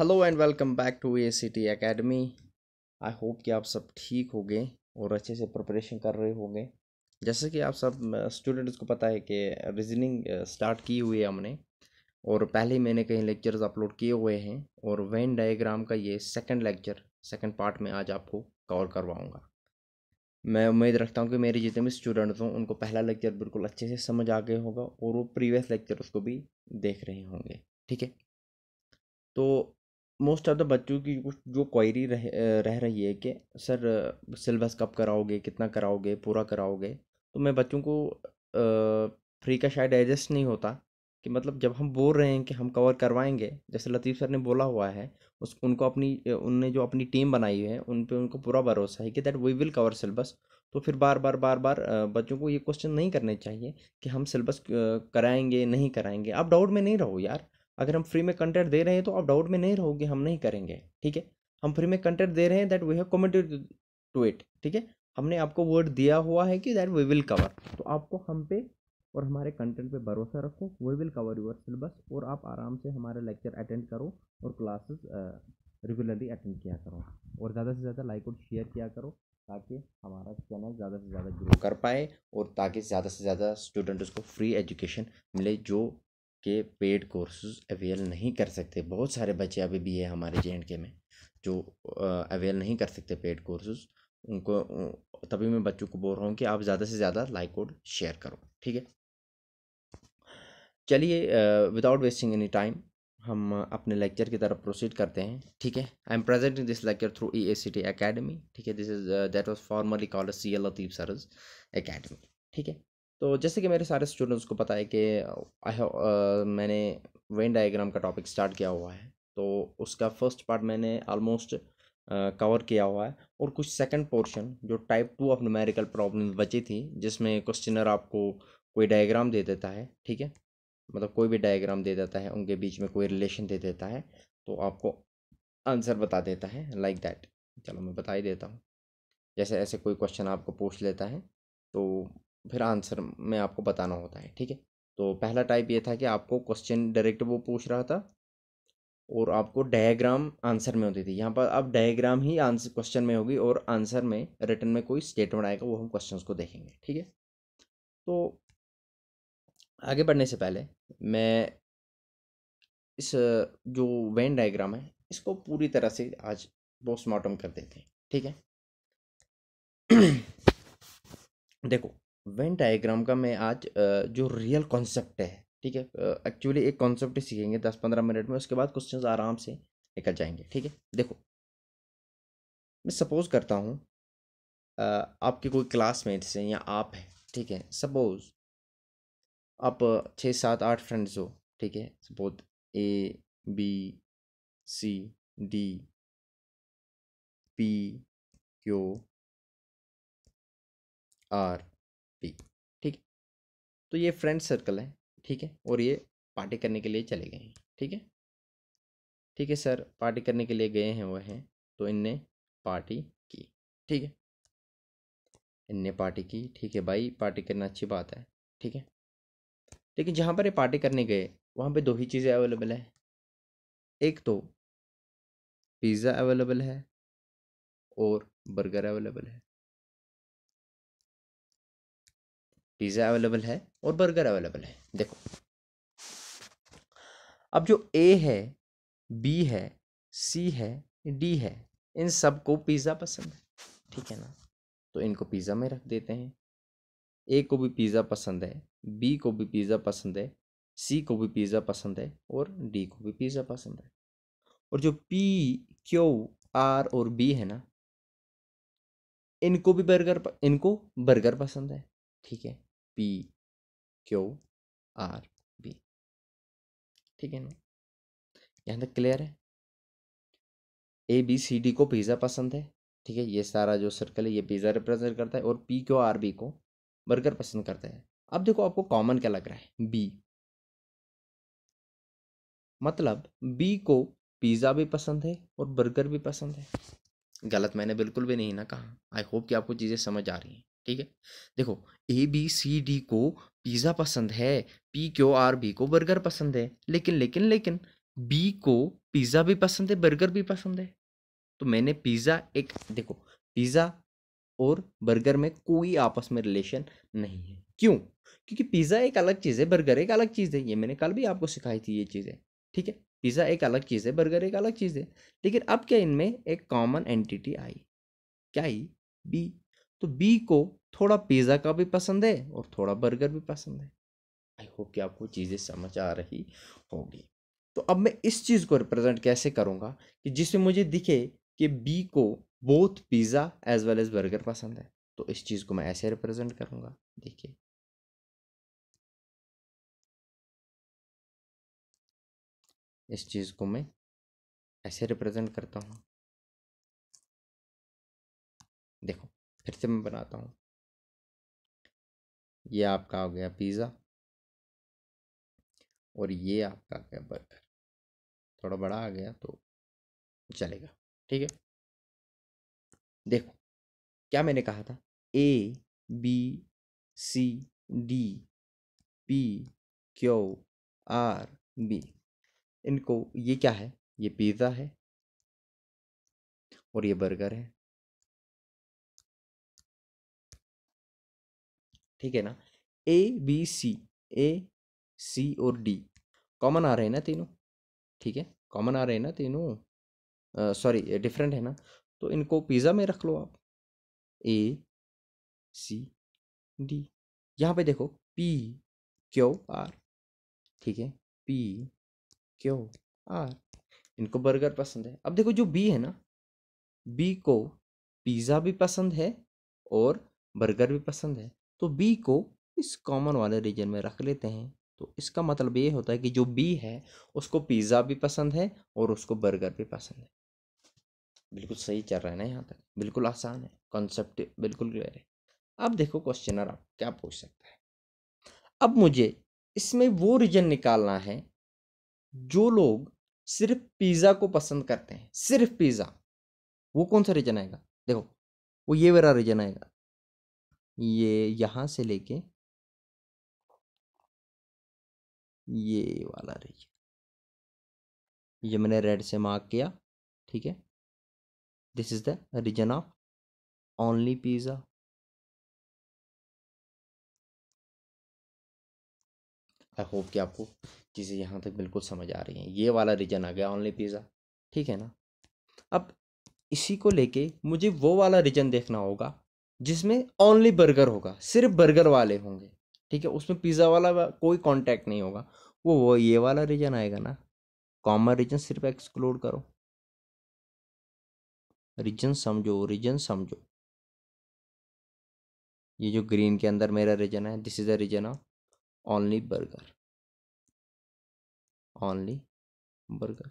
Hello and welcome back to A C T academy I hope कि आप सब ठीक होंगे और अच्छे से प्रिपरेशन कर रहे होंगे जैसे कि आप सब स्टूडेंट्स को पता है कि रीजनिंग स्टार्ट की हुई है हमने और पहले मैंने कहीं लेक्चर्स अपलोड किए हुए हैं और वेन डायग्राम का ये सेकंड लेक्चर सेकंड पार्ट में आज आपको कवर करवाऊंगा मैं उम्मीद रखता हूँ कि मेरे जितने भी स्टूडेंट्स हों उनको पहला लेक्चर बिल्कुल अच्छे से समझ आ गया होगा और वो प्रीवियस लेक्चर उसको भी देख रहे होंगे ठीक है तो मोस्ट ऑफ द बच्चों की कुछ जो क्वायरी रह रह रही है कि सर सिलेबस कब कराओगे कितना कराओगे पूरा कराओगे तो मैं बच्चों को फ्री का शायद एडजस्ट नहीं होता कि मतलब जब हम बोल रहे हैं कि हम कवर करवाएंगे जैसे लतीफ़ सर ने बोला हुआ है उस उनको अपनी उनने जो अपनी टीम बनाई है उन पर उनको पूरा भरोसा है कि that we will cover syllabus तो फिर बार बार बार बार बच्चों को ये क्वेश्चन नहीं करने चाहिए कि हम सिलेबस कराएंगे नहीं कराएंगे आप डाउट में नहीं रहो यार अगर हम फ्री में कंटेंट दे रहे हैं तो आप डाउट में नहीं रहोगे हम नहीं करेंगे ठीक है हम फ्री में कंटेंट दे रहे हैं that we have committed to it ठीक है हमने आपको वर्ड दिया हुआ है कि दैट वी विल कवर तो आपको हम पे और हमारे कंटेंट पे भरोसा रखो we will cover your syllabus और आप आराम से हमारे लेक्चर अटेंड करो और क्लासेस रेगुलरली अटेंड किया करो और ज़्यादा से ज़्यादा लाइक और शेयर किया करो ताकि हमारा चैनल ज़्यादा से ज़्यादा ग्रो कर पाए और ताकि ज़्यादा से ज़्यादा स्टूडेंट उसको फ्री एजुकेशन मिले जो के पेड कोर्सेज अवेल नहीं कर सकते बहुत सारे बच्चे अभी भी है हमारे जे के में जो अवेल नहीं कर सकते पेड कोर्सेज उनको तभी मैं बच्चों को बोल रहा हूँ कि आप ज़्यादा से ज़्यादा लाइक और शेयर करो ठीक है चलिए विदाउट वेस्टिंग एनी टाइम हम अपने लेक्चर की तरफ प्रोसीड करते हैं ठीक है I am present in this lecture through E A C T academy ठीक है this is that was formally call C L Latif सरज अकेडमी ठीक है तो जैसे कि मेरे सारे स्टूडेंट्स को पता है कि आई uh, मैंने वेन डायग्राम का टॉपिक स्टार्ट किया हुआ है तो उसका फर्स्ट पार्ट मैंने ऑलमोस्ट कवर uh, किया हुआ है और कुछ सेकंड पोर्शन जो type two of numerical problem बची थी जिसमें क्वेश्चनर आपको कोई डायग्राम दे देता है ठीक है मतलब कोई भी डायग्राम दे देता है उनके बीच में कोई रिलेशन दे देता है तो आपको आंसर बता देता है लाइक like दैट चलो मैं बता ही देता हूँ जैसे ऐसे कोई क्वेश्चन आपको पूछ लेता है तो फिर आंसर में आपको बताना होता है ठीक है तो पहला टाइप ये था कि आपको क्वेश्चन डायरेक्ट वो पूछ रहा था और आपको डायग्राम आंसर में होती थी यहाँ पर अब डायग्राम ही आंसर क्वेश्चन में होगी और आंसर में रिटर्न में कोई स्टेटमेंट आएगा वो हम क्वेश्चंस को देखेंगे ठीक है तो आगे बढ़ने से पहले मैं इस जो वेन डायग्राम है इसको पूरी तरह से आज पोस्टमार्टम कर देते हैं ठीक है देखो वेन डायग्राम का मैं आज जो रियल कॉन्सेप्ट है ठीक है एक्चुअली एक कॉन्सेप्ट सीखेंगे दस पंद्रह मिनट में उसके बाद क्वेश्चन आराम से निकल जाएंगे ठीक है देखो मैं सपोज करता हूँ आपके कोई क्लासमेट्स हैं या आप हैं ठीक है सपोज आप छः सात आठ फ्रेंड्स हो ठीक है suppose A B C D P Q R P ठीक तो ये फ्रेंड सर्कल है ठीक है और ये पार्टी करने के लिए चले गए हैं ठीक है ठीक है सर पार्टी करने के लिए गए हैं वह हैं तो इनने पार्टी की ठीक है इनने पार्टी की ठीक है भाई पार्टी करना अच्छी बात है ठीक है लेकिन जहाँ पर ये पार्टी करने गए वहाँ पे दो ही चीज़ें अवेलेबल हैं एक तो पिज़्ज़ा अवेलेबल है और बर्गर अवेलेबल है पिज़्ज़ा अवेलेबल है और बर्गर अवेलेबल है देखो अब जो ए है बी है सी है डी है इन सबको पिज़्ज़ा पसंद है ठीक है ना तो इनको पिज़्ज़ा में रख देते हैं ए को भी पिज़्ज़ा पसंद है बी को भी पिज़्ज़ा पसंद है सी को भी पिज़्ज़ा पसंद है और डी को भी पिज़्ज़ा पसंद है और जो पी क्यू आर और बी है ना इनको भी बर्गर इनको बर्गर पसंद है ठीक है पी क्यू आर बी ठीक है ना यहाँ तक क्लियर है ए बी सी डी को पिज़्ज़ा पसंद है ठीक है ये सारा जो सर्कल है ये पिज़्ज़ा रिप्रेजेंट करता है और पी क्यू आर बी को बर्गर पसंद करता है अब देखो आपको कॉमन क्या लग रहा है बी मतलब बी को पिज़्ज़ा भी पसंद है और बर्गर भी पसंद है गलत मैंने बिल्कुल भी नहीं ना कहा आई होप कि आपको चीज़ें समझ आ रही हैं ठीक है देखो ए बी सी डी को पिज़्ज़ा पसंद है पी क्यू आर बी को बर्गर पसंद है लेकिन लेकिन लेकिन बी को पिज़्ज़ा भी पसंद है बर्गर भी पसंद है तो मैंने पिज़्ज़ा एक देखो पिज़्ज़ा और बर्गर में कोई आपस में रिलेशन नहीं है क्यों क्योंकि पिज़्ज़ा एक अलग चीज़ है बर्गर एक अलग चीज़ है ये मैंने कल भी आपको सिखाई थी ये चीज़ें ठीक है पिज़्ज़ा एक अलग चीज़ है बर्गर एक अलग चीज़ है लेकिन अब क्या इनमें एक कॉमन एंटिटी आई क्या आई बी तो बी को थोड़ा पिज़्ज़ा का भी पसंद है और थोड़ा बर्गर भी पसंद है आई होप कि आपको चीज़ें समझ आ रही होगी तो अब मैं इस चीज़ को रिप्रेजेंट कैसे करूँगा कि जिससे मुझे दिखे कि बी को both pizza as well as burger पसंद है तो इस चीज़ को मैं ऐसे रिप्रेजेंट करूँगा देखिए इस चीज़ को मैं ऐसे रिप्रेजेंट करता हूँ देखो फिर से मैं बनाता हूँ ये आपका हो गया पिज़्ज़ा और ये आपका गया बर्गर थोड़ा बड़ा आ गया तो चलेगा ठीक है देखो क्या मैंने कहा था A B C D P Q R B इनको ये क्या है ये पिज़्ज़ा है और ये बर्गर है ठीक है ना ए बी सी ए सी और डी कॉमन आ रहे हैं ना तीनों ठीक है कॉमन आ रहे हैं ना तीनों सॉरी डिफरेंट है ना तो इनको पिज़्ज़ा में रख लो आप ए सी डी यहाँ पे देखो पी क्यू आर ठीक है पी क्यू आर इनको बर्गर पसंद है अब देखो जो बी है ना बी को पिज़्ज़ा भी पसंद है और बर्गर भी पसंद है तो बी को इस कॉमन वाले रीजन में रख लेते हैं तो इसका मतलब ये होता है कि जो बी है उसको पिज़्ज़ा भी पसंद है और उसको बर्गर भी पसंद है बिल्कुल सही चल रहा है ना यहाँ तक बिल्कुल आसान है कॉन्सेप्ट बिल्कुल क्लियर है अब देखो क्वेश्चनर आप क्या पूछ सकता है अब मुझे इसमें वो रीजन निकालना है जो लोग सिर्फ पिज़्ज़ा को पसंद करते हैं सिर्फ पिज़्ज़ा वो कौन सा रीजन आएगा देखो वो ये वाला रीजन आएगा ये यहाँ से लेके ये वाला रीजन ये मैंने रेड से मार्क किया ठीक है this is the region of only pizza I hope कि आपको चीज़ें यहाँ तक बिल्कुल समझ आ रही हैं ये वाला रीजन आ गया ऑनली पिज़्ज़ा ठीक है ना अब इसी को लेके मुझे वो वाला रीजन देखना होगा जिसमें ओनली बर्गर होगा सिर्फ बर्गर वाले होंगे ठीक है उसमें पिज़्ज़ा वाला कोई कांटेक्ट नहीं होगा वो वो ये वाला रीजन आएगा ना कॉमन रीजन सिर्फ एक्सक्लूड करो रीजन समझो रीजन समझो ये जो ग्रीन के अंदर मेरा रीजन है this is a region of only burger only burger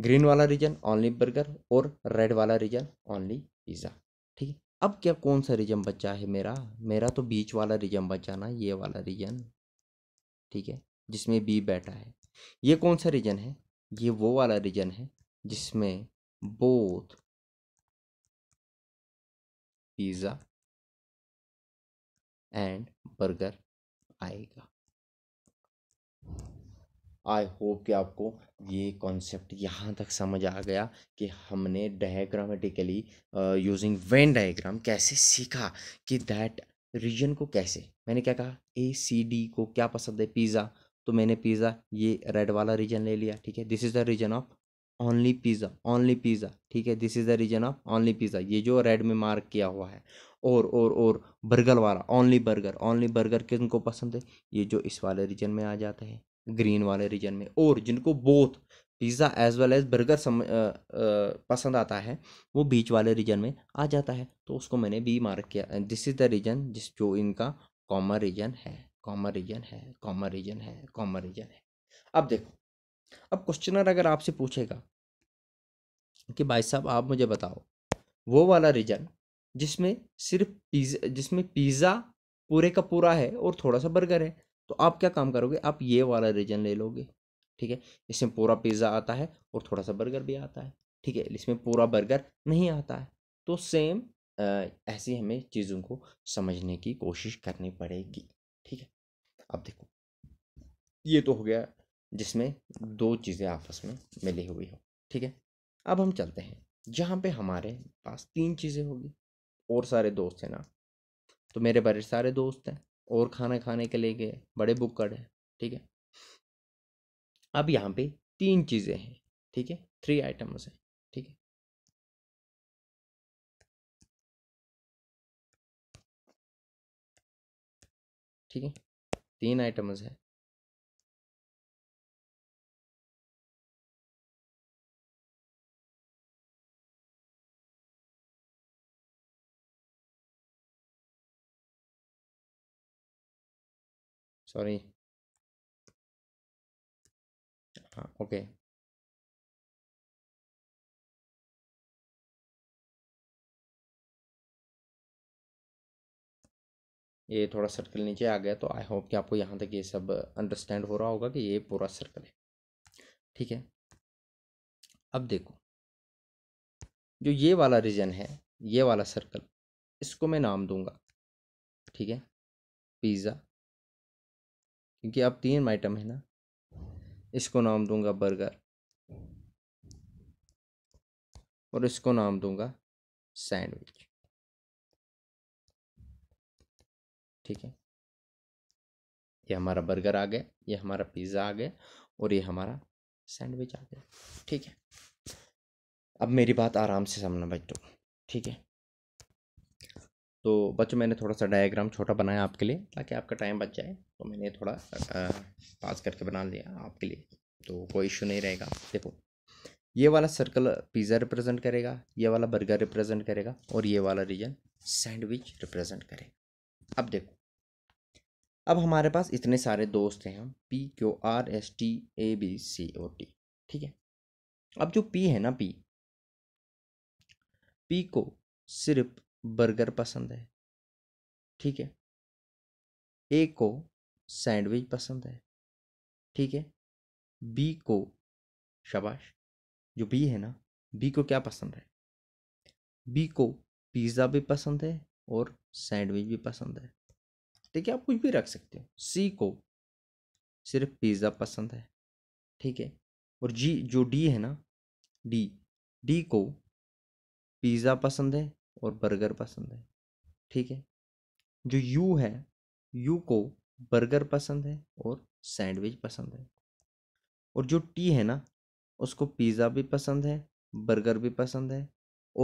green वाला रीजन ओनली बर्गर और रेड वाला रीजन ओनली पिज़्ज़ा ठीक है अब क्या कौन सा रीजन बचा है मेरा मेरा तो बीच वाला रीजन बचा ना ये वाला रीजन ठीक है जिसमें बी बैठा है ये कौन सा रीजन है ये वो वाला रीजन है जिसमें बोथ पिज़्ज़ा एंड बर्गर आएगा आई होप कि आपको ये कॉन्सेप्ट यहाँ तक समझ आ गया कि हमने डायग्रामेटिकली यूजिंग वेन डायग्राम कैसे सीखा कि दैट रीजन को कैसे मैंने क्या कहा ए सी डी को क्या पसंद है पिज़्ज़ा तो मैंने पिज़्ज़ा ये रेड वाला रीजन ले लिया ठीक है this is the region of only pizza only pizza ठीक है this is the region of only pizza ये जो रेड में मार्क किया हुआ है और और और बर्गर वाला ओनली बर्गर ओनली बर्गर किन को पसंद है ये जो इस वाले रीजन में आ जाते हैं ग्रीन वाले रीजन में और जिनको both pizza as well as burger some आ, आ, पसंद आता है वो बीच वाले रीजन में आ जाता है तो उसको मैंने बी मार्क किया दिस इज़ द रीजन जिस जो इनका कॉमन रीजन है कॉमन रीजन है कॉमन रीजन है कॉमन रीजन है अब देखो अब क्वेश्चनर अगर आपसे पूछेगा कि भाई साहब आप मुझे बताओ वो वाला रीजन जिसमें सिर्फ पिज़्ज़ा जिसमें पिज़्ज़ा पूरे का पूरा है और थोड़ा सा बर्गर है तो आप क्या काम करोगे आप ये वाला रीजन ले लोगे ठीक है इसमें पूरा पिज़्ज़ा आता है और थोड़ा सा बर्गर भी आता है ठीक है इसमें पूरा बर्गर नहीं आता है तो सेम ऐसी हमें चीज़ों को समझने की कोशिश करनी पड़ेगी ठीक है अब देखो ये तो हो गया जिसमें दो चीज़ें आपस में मिली हुई हो ठीक है अब हम चलते हैं जहाँ पे हमारे पास तीन चीज़ें होगी और सारे दोस्त हैं ना तो मेरे बड़े सारे दोस्त हैं और खाना खाने के लिए गए बड़े बुक्कड़ है ठीक है अब यहाँ पे तीन चीज़ें हैं ठीक है थ्री आइटम्स हैं ठीक है ठीक है तीन आइटम्स है sorry oke ah, okay. ये थोड़ा सर्कल नीचे आ गया तो आई होप कि आपको यहाँ तक ये सब अंडरस्टैंड हो रहा होगा कि ये पूरा सर्कल है ठीक है अब देखो जो ये वाला रीजन है ये वाला सर्कल इसको मैं नाम दूंगा ठीक है पिज़्ज़ा क्योंकि आप तीन आइटम है ना इसको नाम दूंगा बर्गर और इसको नाम दूंगा सैंडविच ठीक है ये हमारा बर्गर आ गया ये हमारा पिज़्ज़ा आ गया और ये हमारा सैंडविच आ गया ठीक है अब मेरी बात आराम से समझना बच्चों ठीक है तो बच्चों मैंने थोड़ा सा डायग्राम छोटा बनाया आपके लिए ताकि आपका टाइम बच जाए तो मैंने थोड़ा पास करके बना लिया आपके लिए तो कोई इशू नहीं रहेगा देखो ये वाला सर्कल पिज़्ज़ा रिप्रेजेंट करेगा ये वाला बर्गर रिप्रेजेंट करेगा और ये वाला रीजन सैंडविच रिप्रेजेंट करेगा अब देखो अब हमारे पास इतने सारे दोस्त हैं हम P Q R S T A B C O T ठीक है अब जो पी है ना पी पी को सिर्फ बर्गर पसंद है ठीक है ए को सैंडविच पसंद है ठीक है बी को शबाश जो बी है ना बी को क्या पसंद है बी को पिज़्ज़ा भी पसंद है और सैंडविच भी पसंद है ठीक है आप कुछ भी रख सकते हो सी को सिर्फ पिज़्ज़ा पसंद है ठीक है और जी जो डी है ना डी डी को पिज़्ज़ा पसंद है और बर्गर पसंद है ठीक है जो यू है यू को बर्गर पसंद है और सैंडविच पसंद है और जो टी है ना उसको पिज़्ज़ा भी पसंद है बर्गर भी पसंद है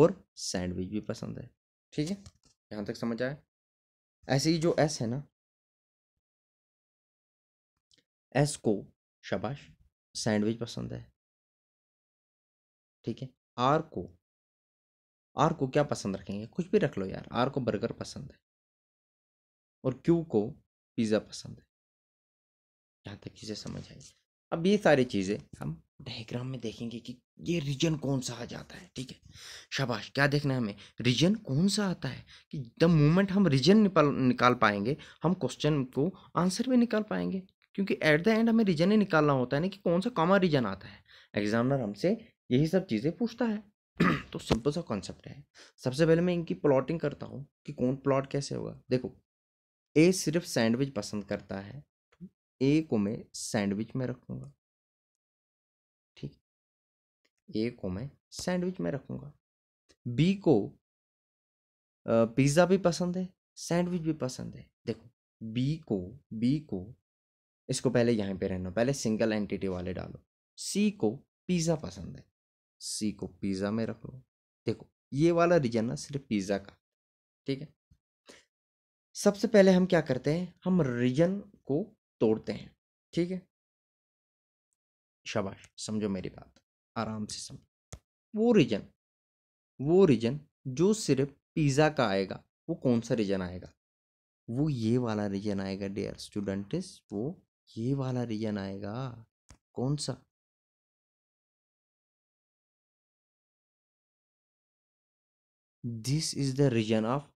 और सैंडविच भी पसंद है ठीक है यहाँ तक समझ आया ऐसे ही जो एस है ना एस को शबाश सैंडविच पसंद है ठीक है आर को आर को क्या पसंद रखेंगे कुछ भी रख लो यार आर को बर्गर पसंद है और क्यू को पिज़्ज़ा पसंद है यहाँ तक चीज़ें समझ आई अब ये सारी चीज़ें हम डायग्राम में देखेंगे कि ये रीजन कौन सा आ जाता है ठीक है शाबाश क्या देखना है हमें रीजन कौन सा आता है कि द मोमेंट हम रीजन निकाल निकाल पाएंगे हम क्वेश्चन को आंसर भी निकाल पाएंगे क्योंकि एट द एंड हमें रीजन ही निकालना होता है ना कि कौन सा कॉमन रीजन आता है एग्जामिनर हमसे यही सब चीज़ें पूछता है तो सिंपल सा कॉन्सेप्ट है सबसे पहले मैं इनकी प्लॉटिंग करता हूँ कि कौन प्लॉट कैसे होगा देखो ए सिर्फ सैंडविच पसंद करता है ए को मैं सैंडविच में रखूँगा ठीक ए को मैं सैंडविच में रखूँगा बी को पिज़्ज़ा भी पसंद है सैंडविच भी पसंद है देखो बी को बी को इसको पहले यहाँ पे रहना पहले सिंगल एंटिटी वाले डालो सी को पिज़्ज़ा पसंद है सी को पिज़्ज़ा में रख लो देखो ये वाला रीजन ना सिर्फ पिज़्ज़ा का ठीक है सबसे पहले हम क्या करते हैं हम रीजन को तोड़ते हैं ठीक है शाबाश समझो मेरी बात आराम से समझो वो रीजन वो रीजन जो सिर्फ पिज़्ज़ा का आएगा वो कौन सा रीजन आएगा वो ये वाला रीजन आएगा डियर स्टूडेंट वो ये वाला रीजन आएगा कौन सा this is the region of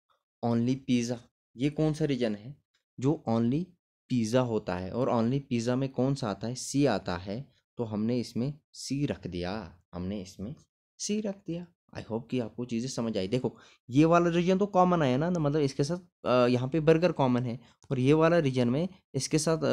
only pizza ये कौन सा रीजन है जो ओनली पिज़्ज़ा होता है और ओनली पिज़्ज़ा में कौन सा आता है सी आता है तो हमने इसमें सी रख दिया हमने इसमें सी रख दिया आई होप कि आपको चीज़ें समझ आई देखो ये वाला रीजन तो कॉमन आया ना मतलब इसके साथ यहाँ पे बर्गर कॉमन है और ये वाला रीजन में इसके साथ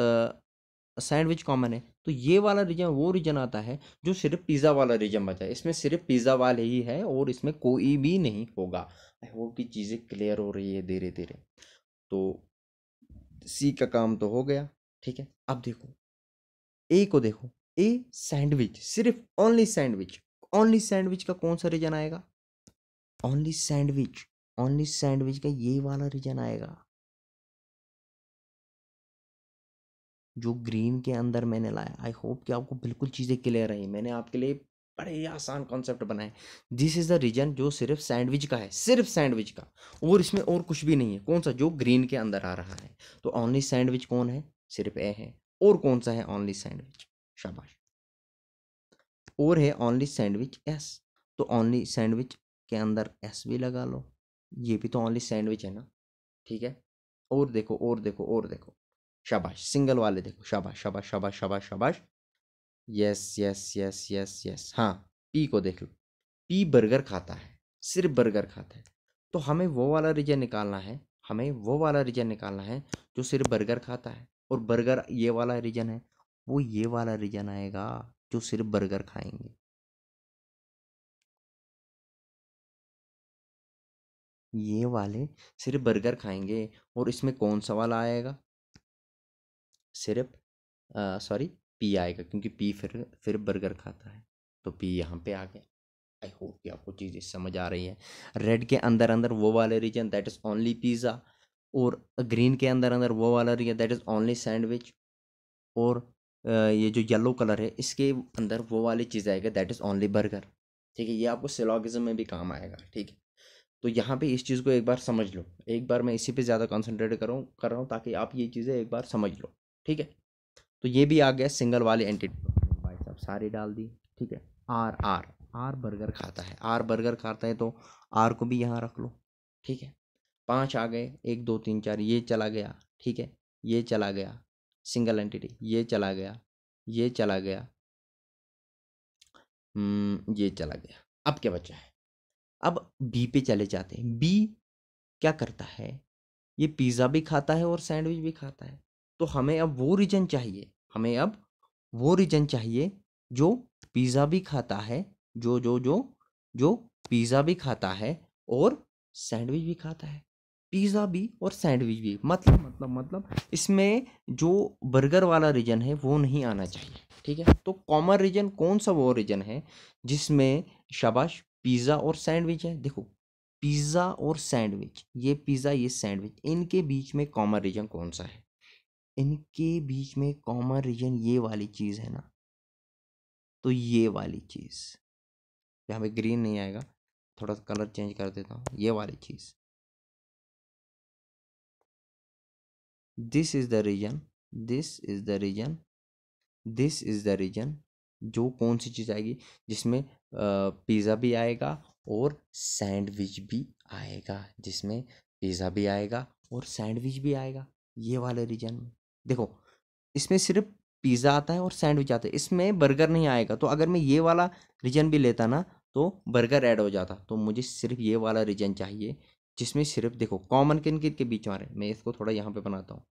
सैंडविच कॉमन है तो ये वाला रीजन वो रीजन आता है जो सिर्फ पिज़्ज़ा वाला रीजन बचा है इसमें सिर्फ पिज़्ज़ा वाले ही है और इसमें कोई भी नहीं होगा आई होप कि चीज़ें क्लियर हो रही है धीरे धीरे तो सी का काम तो हो गया ठीक है अब देखो ए को देखो ए सैंडविच सिर्फ ओनली सैंडविच ओनली सैंडविच का कौन सा रीजन आएगा ओनली सैंडविच ओनली सैंडविच का ये वाला रीजन आएगा जो ग्रीन के अंदर मैंने लाया आई होप कि आपको बिल्कुल चीज़ें क्लियर रही मैंने आपके लिए बड़े आसान कॉन्सेप्ट बनाए दिस इज़ द रीजन जो सिर्फ सैंडविच का है सिर्फ सैंडविच का और इसमें और कुछ भी नहीं है कौन सा जो ग्रीन के अंदर आ रहा है तो ऑनली सैंडविच कौन है सिर्फ ए है और कौन सा है ऑनली सैंडविच शाबाश और है ऑनली सैंडविच एस तो ऑनली सैंडविच के अंदर एस भी लगा लो ये भी तो ऑनली सैंडविच है ना ठीक है और देखो और देखो और देखो शाबाश सिंगल वाले देखो शाबाश शाबाश शाबाश शाबाश शाबाश yes yes yes yes yes हाँ पी को देख लो पी बर्गर खाता है सिर्फ बर्गर खाता है तो हमें वो वाला रीजन निकालना है हमें वो वाला रीजन निकालना है जो सिर्फ बर्गर खाता है और बर्गर ये वाला रीजन है वो ये वाला रीजन आएगा जो सिर्फ बर्गर खाएंगे ये वाले सिर्फ बर्गर खाएंगे और इसमें कौन सा वाला आएगा सिर्फ सॉरी पी आएगा क्योंकि पी फिर फिर बर्गर खाता है तो पी यहाँ पे आ गया आई होप कि आपको चीज़ें समझ आ रही हैं रेड के अंदर अंदर वो वाला region that is only pizza और ग्रीन के अंदर अंदर वो वाला region that is only sandwich और ये जो येलो कलर है इसके अंदर वो वाली चीज़ आएगा दैट इज़ ओनली बर्गर ठीक है ये आपको सिलॉगिज्म में भी काम आएगा ठीक है तो यहाँ पे इस चीज़ को एक बार समझ लो एक बार मैं इसी पे ज़्यादा कंसंट्रेट करूँ कर रहा हूँ ताकि आप ये चीज़ें एक बार समझ लो ठीक है तो ये भी आ गया सिंगल वाले एंटिटी भाई साहब सारे डाल दिए ठीक है आर आर आर बर्गर खाता है आर बर्गर खाता है तो आर को भी यहाँ रख लो ठीक है पाँच आ गए एक दो तीन चार ये चला गया ठीक है ये चला गया सिंगल एंटिटी ये चला गया ये चला गया हम्म, ये चला गया अब क्या बचा है अब बी पे चले जाते हैं बी क्या करता है ये पिज़्ज़ा भी खाता है और सैंडविच भी खाता है तो हमें अब वो रीजन चाहिए हमें अब वो रीजन चाहिए जो पिज़्ज़ा भी खाता है जो जो जो जो पिज़्ज़ा भी खाता है और सैंडविच भी खाता है पिज़्ज़ा भी और सैंडविच भी मतलब मतलब मतलब इसमें जो बर्गर वाला रीजन है वो नहीं आना चाहिए ठीक है तो कॉमन रीजन कौन सा वो रीजन है जिसमें शाबाश पिज़्ज़ा और सैंडविच है देखो पिज़्ज़ा और सैंडविच ये पिज़्ज़ा ये सैंडविच इनके बीच में कॉमन रीजन कौन सा है इनके बीच में कॉमन रीजन ये वाली चीज़ है ना तो ये वाली चीज़ यहाँ पे ग्रीन नहीं आएगा थोड़ा सा कलर चेंज कर देता हूँ ये वाली चीज़ this is the region this is the region this is the region जो कौन सी चीज़ आएगी जिसमें पिज़्ज़ा भी आएगा और सैंडविच भी आएगा जिसमें पिज़्ज़ा भी आएगा और सैंडविच भी आएगा ये वाले रीजन में देखो इसमें सिर्फ पिज़्ज़ा आता है और सैंडविच आता है इसमें बर्गर नहीं आएगा तो अगर मैं ये वाला रीजन भी लेता ना तो बर्गर ऐड हो जाता तो मुझे सिर्फ ये वाला रीजन चाहिए जिसमें सिर्फ देखो कॉमन किन किन के बीच मारे मैं इसको थोड़ा यहाँ पे बनाता हूँ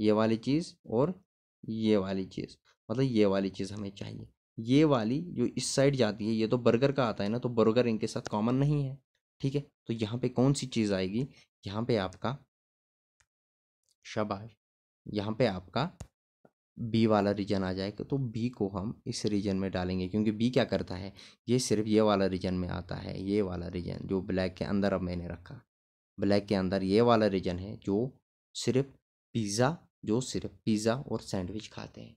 ये वाली चीज़ और ये वाली चीज़ मतलब ये वाली चीज़ हमें चाहिए ये वाली जो इस साइड जाती है ये तो बर्गर का आता है ना तो बर्गर इनके साथ कॉमन नहीं है ठीक है तो यहाँ पे कौन सी चीज़ आएगी यहाँ पे आपका शबाश यहाँ पे आपका बी वाला रीजन आ जाएगा तो बी को हम इस रीजन में डालेंगे क्योंकि बी क्या करता है ये सिर्फ ये वाला रीजन में आता है ये वाला रीजन जो ब्लैक के अंदर अब मैंने रखा ब्लैक के अंदर ये वाला रीजन है जो सिर्फ पिज़्ज़ा जो सिर्फ पिज़्ज़ा और सैंडविच खाते हैं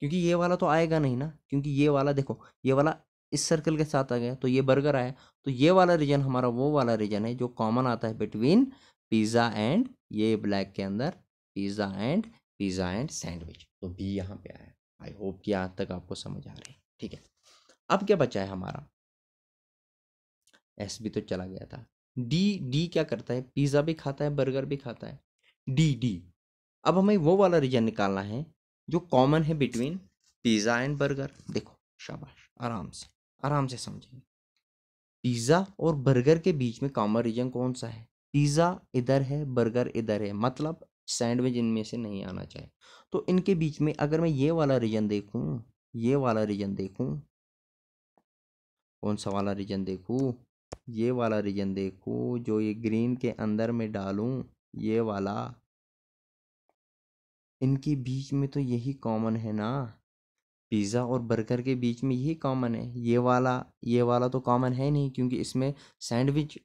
क्योंकि ये वाला तो आएगा नहीं ना क्योंकि ये वाला देखो ये वाला इस सर्कल के साथ आ गया तो ये बर्गर आया तो ये वाला रीजन हमारा वो वाला रीजन है जो कॉमन आता है बिटवीन पिज़्ज़ा एंड ये ब्लैक के अंदर pizza and pizza and sandwich तो बी यहाँ पे आया आई होप कि आज तक आपको समझ आ रही है ठीक है अब क्या बचा है हमारा एस भी तो चला गया था डी डी क्या करता है पिज़्ज़ा भी खाता है बर्गर भी खाता है डी डी अब हमें वो वाला रीजन निकालना है जो कॉमन है बिटवीन पिज़्ज़ा एंड बर्गर देखो शाबाश आराम से आराम से समझेंगे पिज़्ज़ा और बर्गर के बीच में कॉमन रीजन कौन सा है पिज़्ज़ा इधर है बर्गर इधर है मतलब सैंडविच इनमें से नहीं आना चाहिए तो इनके बीच में अगर मैं ये वाला रीजन देखूं ये वाला रीजन देखूं कौन सा वाला रीजन देखूं ये वाला रीजन देखूं जो ये ग्रीन के अंदर में डालूं ये वाला इनके बीच में तो यही कॉमन है ना पिज़्ज़ा और बर्गर के बीच में यही कॉमन है ये वाला ये वाला तो कॉमन है नहीं क्योंकि इसमें सैंडविच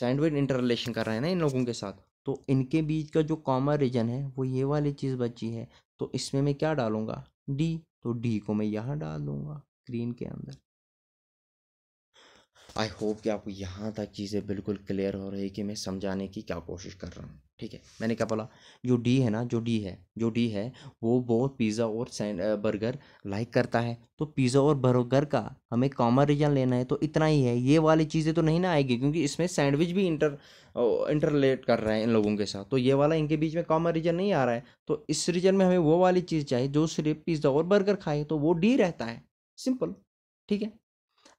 सैंडविच इंटरलेशन कर रहे हैं ना इन लोगों के साथ तो इनके बीच का जो कॉमन रीजन है वो ये वाली चीज़ बची है तो इसमें मैं क्या डालूँगा डी तो डी को मैं यहाँ डाल दूँगा ग्रीन के अंदर आई होप कि आपको यहाँ तक चीज़ें बिल्कुल क्लियर हो रही कि मैं समझाने की क्या कोशिश कर रहा हूँ ठीक है मैंने क्या बोला जो डी है ना जो डी है जो डी है वो बहुत पिज़्ज़ा और सैंड बर्गर लाइक करता है तो पिज़्ज़ा और बर्गर का हमें कॉमन रीजन लेना है तो इतना ही है ये वाली चीज़ें तो नहीं ना आएगी क्योंकि इसमें सैंडविच भी इंटर इंटरलेट कर रहे हैं इन लोगों के साथ तो ये वाला इनके बीच में कॉमन रीजन नहीं आ रहा है तो इस रीजन में हमें वो वाली चीज़ चाहिए जो सिर्फ पिज़्ज़ा और बर्गर खाए तो वो डी रहता है सिंपल ठीक है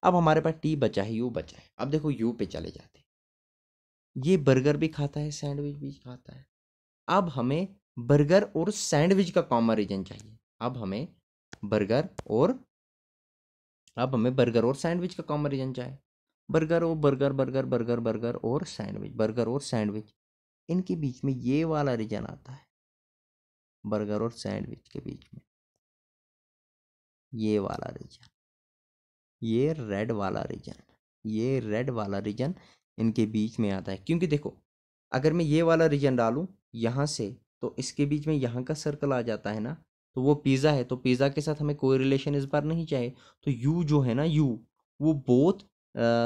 अब हमारे पास टी बचा है यू बचा है अब देखो यू पे चले जाते ये बर्गर भी खाता है सैंडविच भी खाता है अब हमें बर्गर और सैंडविच का कॉमन रीजन चाहिए अब हमें बर्गर और अब हमें बर्गर और सैंडविच का कॉमन रीजन चाहिए बर्गर और बर्गर बर्गर बर्गर बर्गर और सैंडविच बर्गर और सैंडविच इनके बीच में ये वाला रीजन आता है बर्गर और सैंडविच के बीच में ये वाला रीजन ये रेड वाला रीजन ये रेड वाला रीजन इनके बीच में आता है क्योंकि देखो अगर मैं ये वाला रीजन डालूँ यहाँ से तो इसके बीच में यहाँ का सर्कल आ जाता है ना तो वो पिज़्ज़ा है तो पिज़्ज़ा के साथ हमें कोई रिलेशन इस बार नहीं चाहिए तो यू जो है ना यू वो बोथ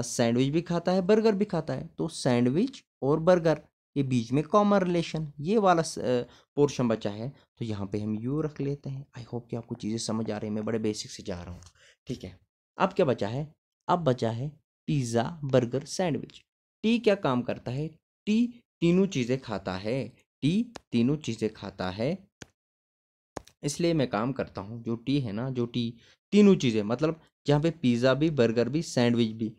सैंडविच भी खाता है बर्गर भी खाता है तो सैंडविच और बर्गर के बीच में कॉमन रिलेशन ये वाला पोर्शन बचा है तो यहाँ पे हम यू रख लेते हैं आई होप कि आपको चीज़ें समझ आ रही है मैं बड़े बेसिक से जा रहा हूँ ठीक है अब क्या बचा है अब बचा है पिज़्ज़ा बर्गर सैंडविच टी क्या काम करता है टी तीनों चीज़ें खाता है टी तीनों चीज़ें खाता है इसलिए मैं काम करता हूँ जो टी है ना जो टी तीनों चीज़ें मतलब यहाँ पे पिज़्ज़ा भी बर्गर भी सैंडविच भी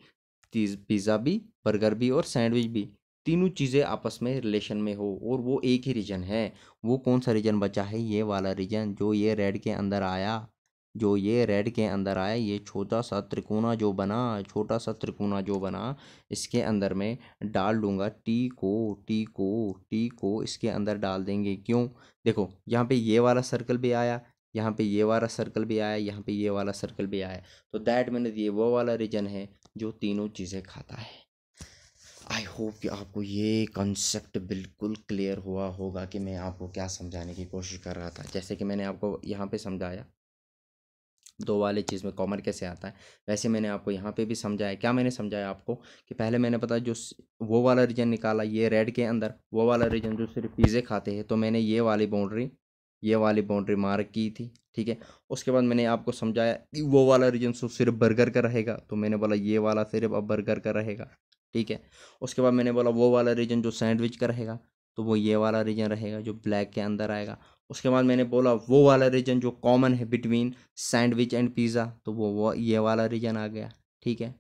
पिज़्ज़ा भी बर्गर भी और सैंडविच भी तीनों चीज़ें आपस में रिलेशन में हो और वो एक ही रीजन है वो कौन सा रीजन बचा है ये वाला रीजन जो ये रेड के अंदर आया जो ये रेड के अंदर आया ये छोटा सा त्रिकोना जो बना छोटा सा त्रिकोना जो बना इसके अंदर मैं डाल लूँगा टी को टी को टी को इसके अंदर डाल देंगे क्यों देखो यहाँ पे ये वाला सर्कल भी आया यहाँ पे ये वाला सर्कल भी आया यहाँ पे ये वाला सर्कल भी आया तो दैट मैंने ये वो वाला रीजन है जो तीनों चीज़ें खाता है आई होप कि आपको ये कंसेप्ट बिल्कुल क्लियर हुआ होगा कि मैं आपको क्या समझाने की कोशिश कर रहा था जैसे कि मैंने आपको यहाँ पे समझाया दो वाले चीज़ में कॉमन कैसे आता है वैसे मैंने आपको यहाँ पे भी समझाया क्या मैंने समझाया आपको कि पहले मैंने पता जो वो वाला रीजन निकाला ये रेड के अंदर वो वाला रीजन जो सिर्फ पीजे खाते हैं तो मैंने ये वाली बाउंड्री ये वाली बाउंड्री मार्क की थी ठीक है उसके बाद मैंने आपको समझाया कि वो वाला रीजन सिर्फ बर्गर का रहेगा तो मैंने बोला ये वाला सिर्फ अब बर्गर का रहेगा ठीक है उसके बाद मैंने बोला वो वाला रीजन जो सैंडविच का रहेगा तो वो ये वाला रीजन रहेगा जो ब्लैक के अंदर आएगा उसके बाद मैंने बोला वो वाला रीजन जो कॉमन है बिटवीन सैंडविच एंड पिज़्ज़ा तो वो वो ये वाला रीजन आ गया ठीक है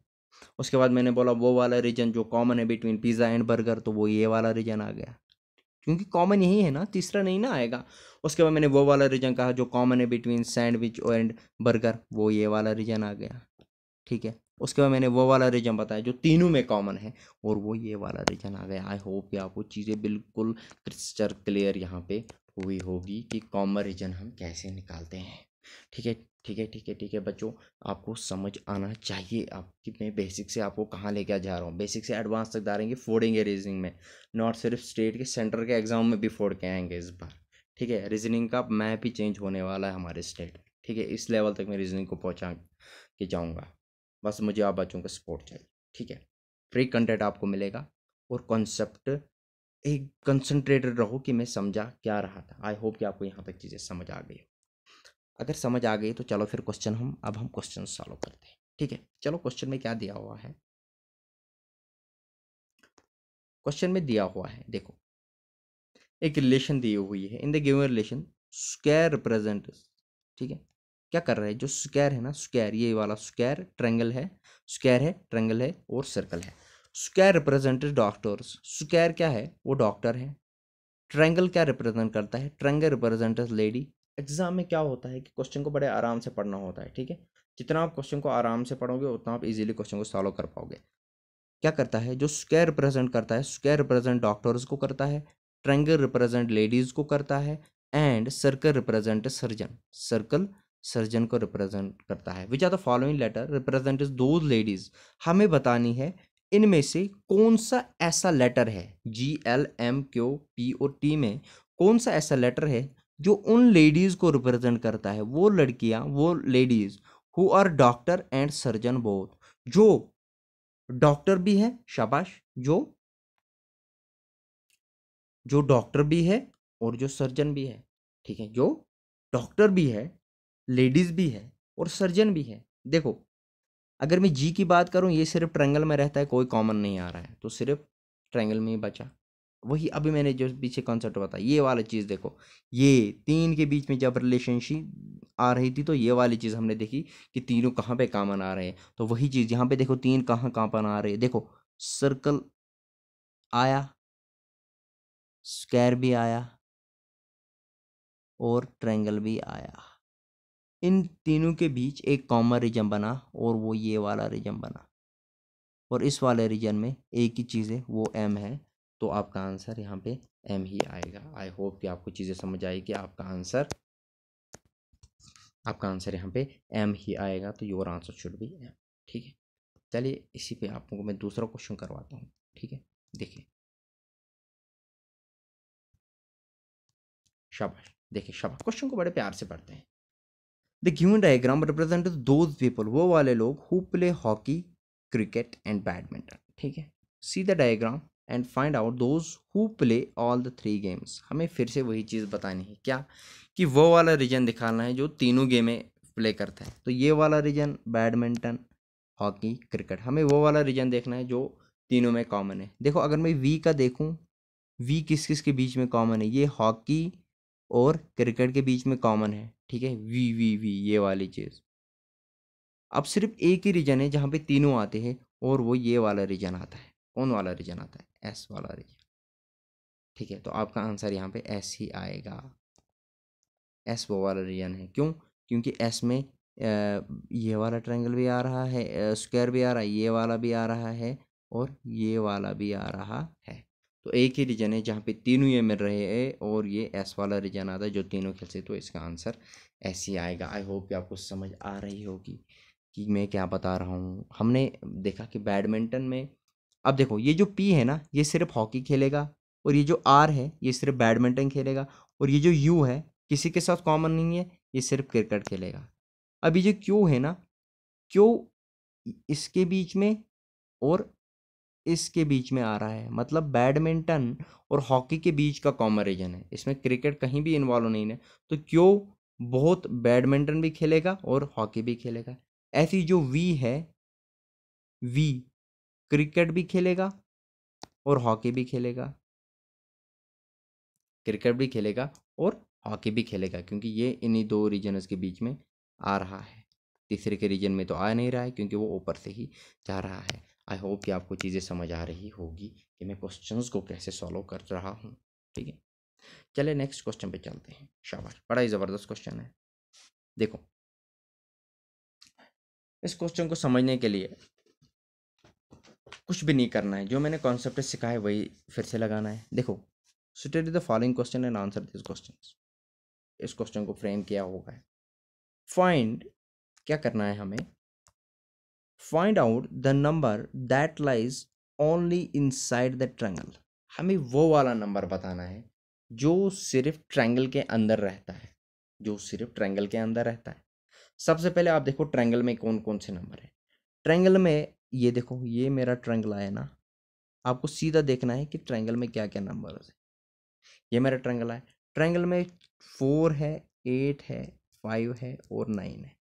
उसके बाद मैंने बोला वो वाला रीजन जो कॉमन है बिटवीन पिज़्ज़ा एंड बर्गर तो वो ये वाला रीजन आ गया क्योंकि कॉमन यही है ना तीसरा नहीं ना आएगा उसके बाद मैंने वो वाला रीजन कहा जो कॉमन है बिटवीन सैंडविच एंड बर्गर वो ये वाला रीजन आ गया ठीक है उसके बाद मैंने वो वाला रीजन बताया जो तीनों में कॉमन है और वो ये वाला रीजन आ गया आई होप ये आपको चीज़ें बिल्कुल क्रिस्टर क्लियर यहाँ पे हुई होगी कि कॉमन रीजन हम कैसे निकालते हैं ठीक है ठीक है ठीक है ठीक है बच्चों आपको समझ आना चाहिए आपकी मैं बेसिक से आपको कहाँ लेके जा रहा हूँ बेसिक से एडवांस तक डालेंगे फोड़ेंगे रीजनिंग में नॉट सिर्फ स्टेट के सेंटर के एग्ज़ाम में भी फोड़ के आएंगे इस बार ठीक है रीजनिंग का मैप ही चेंज होने वाला है हमारे स्टेट ठीक है इस लेवल तक मैं रीजनिंग को पहुँचा के जाऊँगा बस मुझे आप बच्चों का सपोर्ट चाहिए ठीक है फ्री कंटेंट आपको मिलेगा और कॉन्सेप्ट एक कंसनट्रेटेड रहो कि मैं समझा क्या रहा था आई होप कि आपको यहाँ तक चीज़ें समझ आ गई अगर समझ आ गई तो चलो फिर क्वेश्चन हम अब हम क्वेश्चन सॉल्व करते हैं ठीक है चलो क्वेश्चन में क्या दिया हुआ है क्वेश्चन में दिया हुआ है देखो एक रिलेशन दी हुई है in the given relation square represent ठीक है क्या कर रहा है जो स्क्वायर है ना स्क्वायर ये वाला स्क्वायर ट्रेंगल है स्क्वायर है ट्रेंगल है और सर्कल है स्क्वायर रिप्रेजेंटेड डॉक्टर्स स्क्वायर क्या है वो डॉक्टर है ट्रैंगल क्या रिप्रेजेंट करता है ट्रैंगल रिप्रेजेंटेड लेडी एग्जाम में क्या होता है कि क्वेश्चन को बड़े आराम से पढ़ना होता है ठीक है जितना आप क्वेश्चन को आराम से पढ़ोगे उतना आप इजीली क्वेश्चन को सॉल्व कर पाओगे क्या करता है जो स्क्वायर रिप्रेजेंट करता है स्क्वायर रिप्रेजेंट डॉक्टर्स को करता है ट्रैंगल रिप्रेजेंट लेडीज़ को करता है and circle represent surgeon circle surgeon को रिप्रेजेंट करता है which are the following letter represent those ladies हमें बतानी है इनमें से कौन सा ऐसा लेटर है G L M Q P और टी में कौन सा ऐसा लेटर है जो उन लेडीज़ को रिप्रेजेंट करता है वो लड़कियाँ वो ladies who are doctor and surgeon both जो डॉक्टर भी है शाबाश जो जो डॉक्टर भी है और जो सर्जन भी है ठीक है जो डॉक्टर भी है लेडीज़ भी है और सर्जन भी है देखो अगर मैं जी की बात करूँ ये सिर्फ ट्रेंगल में रहता है कोई कॉमन नहीं आ रहा है तो सिर्फ ट्रेंगल में ही बचा वही अभी मैंने जो पीछे कॉन्सेप्ट बताया ये वाला चीज़ देखो ये तीन के बीच में जब रिलेशनशिप आ रही थी तो ये वाली चीज़ हमने देखी कि तीनों कहाँ पे कामन आ रहे हैं तो वही चीज़ यहाँ पे देखो तीन कहाँ कहाँ पर आ रहे हैं देखो सर्कल आया स्क्वायर भी आया और ट्रेंगल भी आया इन तीनों के बीच एक कॉमन रीजन बना और वो ये वाला रीजन बना और इस वाले रीजन में एक ही चीज़ है वो एम है तो आपका आंसर यहाँ पे एम ही आएगा आई होप कि आपको चीज़ें समझ आएगी आपका आंसर आपका आंसर यहाँ पे एम ही आएगा तो your answer should be M ठीक है चलिए इसी पे आपको मैं दूसरा क्वेश्चन करवाता हूँ ठीक है देखिए शाबाश देखिए शाबाश क्वेश्चन को बड़े प्यार से पढ़ते हैं the given diagram represent two people वो वाले लोग who play hockey cricket and badminton ठीक है see the diagram and find out those who play all the three games हमें फिर से वही चीज़ बतानी है क्या कि वो वाला रीजन दिखाना है जो तीनों गेमें प्ले करता है तो ये वाला रीजन बैडमिंटन हॉकी क्रिकेट हमें वो वाला रीजन देखना है जो तीनों में कॉमन है देखो अगर मैं वी का देखूँ वी किस किस के बीच में कॉमन है ये हॉकी और क्रिकेट के बीच में कॉमन है ठीक है वी वी वी ये वाली चीज़ अब सिर्फ एक ही रीजन है जहाँ पे तीनों आते हैं और वो ये वाला रीजन आता है कौन वाला रीजन आता है एस वाला रीजन ठीक है तो आपका आंसर यहाँ पे एस ही आएगा एस वो वाला रीजन है क्यों क्योंकि एस में ये वाला ट्रायंगल भी आ रहा है स्क्वायर भी आ रहा है ये वाला भी आ रहा है और ये वाला भी आ रहा है तो एक ही रीजन है जहाँ पे तीनों ये मिल रहे हैं और ये एस वाला रीजन आता है जो तीनों खेल से तो इसका आंसर ऐसे ही आएगा आई होप कि आपको समझ आ रही होगी कि मैं क्या बता रहा हूँ हमने देखा कि बैडमिंटन में अब देखो ये जो पी है ना ये सिर्फ हॉकी खेलेगा और ये जो आर है ये सिर्फ बैडमिंटन खेलेगा और ये जो यू है किसी के साथ कॉमन नहीं है ये सिर्फ क्रिकेट खेलेगा अब ये जो क्यू है ना क्यू इसके बीच में और इसके बीच में आ रहा है मतलब बैडमिंटन और हॉकी के बीच का कॉमरिजन है इसमें क्रिकेट कहीं भी इन्वॉल्व नहीं है तो क्यों बहुत बैडमिंटन भी खेलेगा और हॉकी भी खेलेगा ऐसी जो वी है वी क्रिकेट भी खेलेगा और हॉकी भी खेलेगा क्रिकेट भी खेलेगा और हॉकी भी खेलेगा क्योंकि ये इन्हीं दो रीजनस के बीच में आ रहा है तीसरे के रीजन में तो आ नहीं रहा है क्योंकि वो ऊपर से ही जा रहा है आई होप कि आपको चीज़ें समझ आ रही होगी कि मैं क्वेश्चन को कैसे सॉल्व कर रहा हूँ ठीक है चले नेक्स्ट क्वेश्चन पे चलते हैं शाबाश बड़ा ही ज़बरदस्त क्वेश्चन है देखो इस क्वेश्चन को समझने के लिए कुछ भी नहीं करना है जो मैंने कॉन्सेप्ट सिखा है वही फिर से लगाना है देखो study the following question and answer this question इस क्वेश्चन को फ्रेम किया होगा फाइंड क्या करना है हमें find out the number that lies only inside the triangle हमें वो वाला नंबर बताना है जो सिर्फ ट्रैंगल के अंदर रहता है जो सिर्फ ट्रैंगल के अंदर रहता है सबसे पहले आप देखो ट्रैंगल में कौन कौन से नंबर है ट्रैंगल में ये देखो ये मेरा ट्रैंगल आया ना आपको सीधा देखना है कि ट्रैंगल में क्या क्या नंबर है ये मेरा ट्रैंगल है ट्रैंगल में फोर है एट है फाइव है और नाइन है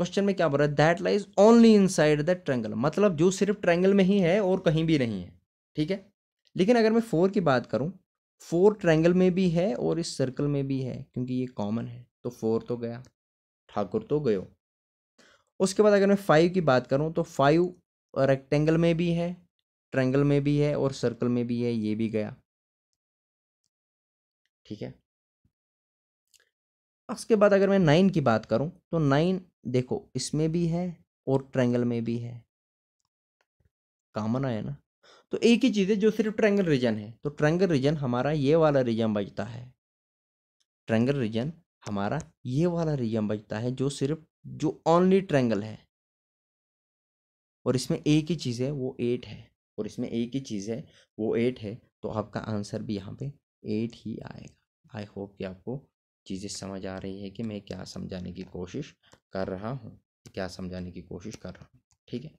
क्वेश्चन में क्या बोल रहा है that lies only inside the triangle मतलब जो सिर्फ ट्रैंगल में ही है और कहीं भी नहीं है ठीक है लेकिन अगर मैं फोर की बात करूँ फोर ट्रैंगल में भी है और इस सर्कल में भी है क्योंकि ये कॉमन है तो फोर तो गया ठाकुर तो गयो उसके बाद अगर मैं फाइव की बात करूँ तो फाइव रेक्टेंगल में भी है ट्रैंगल में भी है और सर्कल में भी है ये भी गया ठीक है उसके बाद अगर मैं नाइन की बात करूं तो नाइन देखो इसमें भी है और ट्रायंगल में भी है कामन आया ना तो एक ही चीज़ है जो सिर्फ ट्रायंगल रीजन है तो ट्रायंगल रीजन हमारा ये वाला रीजन बजता है ट्रायंगल रीजन हमारा ये वाला रीजन बजता है जो सिर्फ जो ओनली ट्रायंगल है और इसमें एक ही चीज़ है वो एट है और इसमें एक ही चीज़ है वो एट है तो आपका आंसर भी यहाँ पे एट ही आएगा आई होप कि आपको चीज़ें समझ आ रही है कि मैं क्या समझाने की कोशिश कर रहा हूँ क्या समझाने की कोशिश कर रहा हूँ ठीक है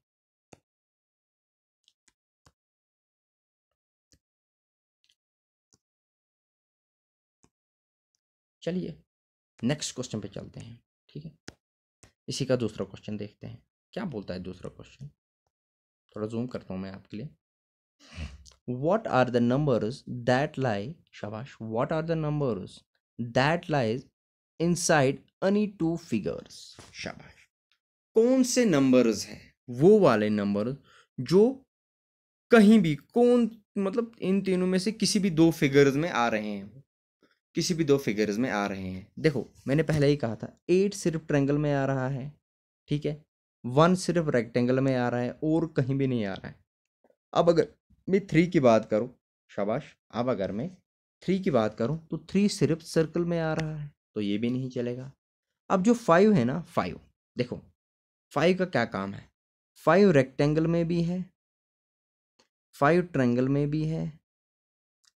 चलिए नेक्स्ट क्वेश्चन पे चलते हैं ठीक है इसी का दूसरा क्वेश्चन देखते हैं क्या बोलता है दूसरा क्वेश्चन थोड़ा जूम करता हूँ मैं आपके लिए what are the numbers that lie शाबाश what are the numbers that lies side any two figures शाबाश कौन से नंबर्स हैं वो वाले नंबर जो कहीं भी कौन मतलब इन तीनों में से किसी भी दो फिगर्स में आ रहे हैं किसी भी दो फिगर्स में आ रहे हैं देखो मैंने पहले ही कहा था एट सिर्फ ट्रेंगल में आ रहा है ठीक है वन सिर्फ रेक्टेंगल में आ रहा है और कहीं भी नहीं आ रहा है अब अगर मैं थ्री की बात करूं शाबाश अब अगर मैं थ्री की बात करूँ तो थ्री सिर्फ सर्कल में आ रहा है तो ये भी नहीं चलेगा अब जो फाइव है ना फाइव देखो फाइव का क्या काम है फाइव रेक्टेंगल में भी है फाइव ट्रेंगल में भी है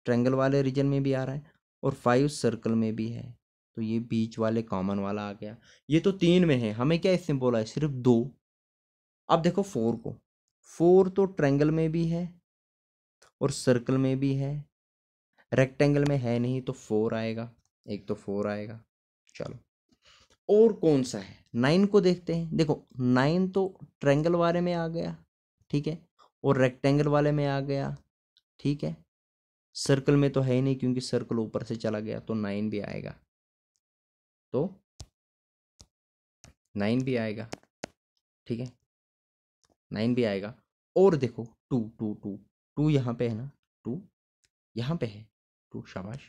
ट्रेंगल वाले रीजन में भी आ रहा है और फाइव सर्कल में भी है तो ये बीच वाले कॉमन वाला आ गया ये तो तीन में है हमें क्या इसमें बोला है सिर्फ दो अब देखो फोर को फोर तो ट्रेंगल में भी है और सर्कल में भी है रेक्टेंगल में है नहीं तो फोर आएगा एक तो फोर आएगा चलो और कौन सा है नाइन को देखते हैं देखो नाइन तो ट्रेंगल वाले में आ गया ठीक है और रेक्टेंगल वाले में आ गया ठीक है सर्कल में तो है ही नहीं क्योंकि सर्कल ऊपर से चला गया तो नाइन भी आएगा तो नाइन भी आएगा ठीक है नाइन भी आएगा और देखो टू टू टू टू यहाँ पे है ना टू यहाँ पे है टू शाबाश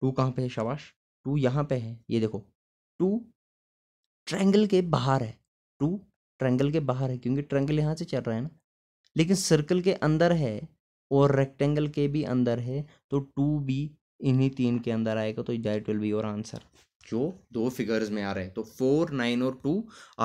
टू कहाँ पे है शाबाश टू यहाँ पे है ये देखो टू ट्रैंगल के बाहर है टू ट्रैंगल के बाहर है क्योंकि ट्रैंगल यहाँ से चल रहा है ना लेकिन सर्कल के अंदर है और रेक्टेंगल के भी अंदर है तो टू भी इन्हीं तीन के अंदर आएगा तो that will be your answer जो दो फिगर्स में आ रहे हैं तो फोर नाइन और टू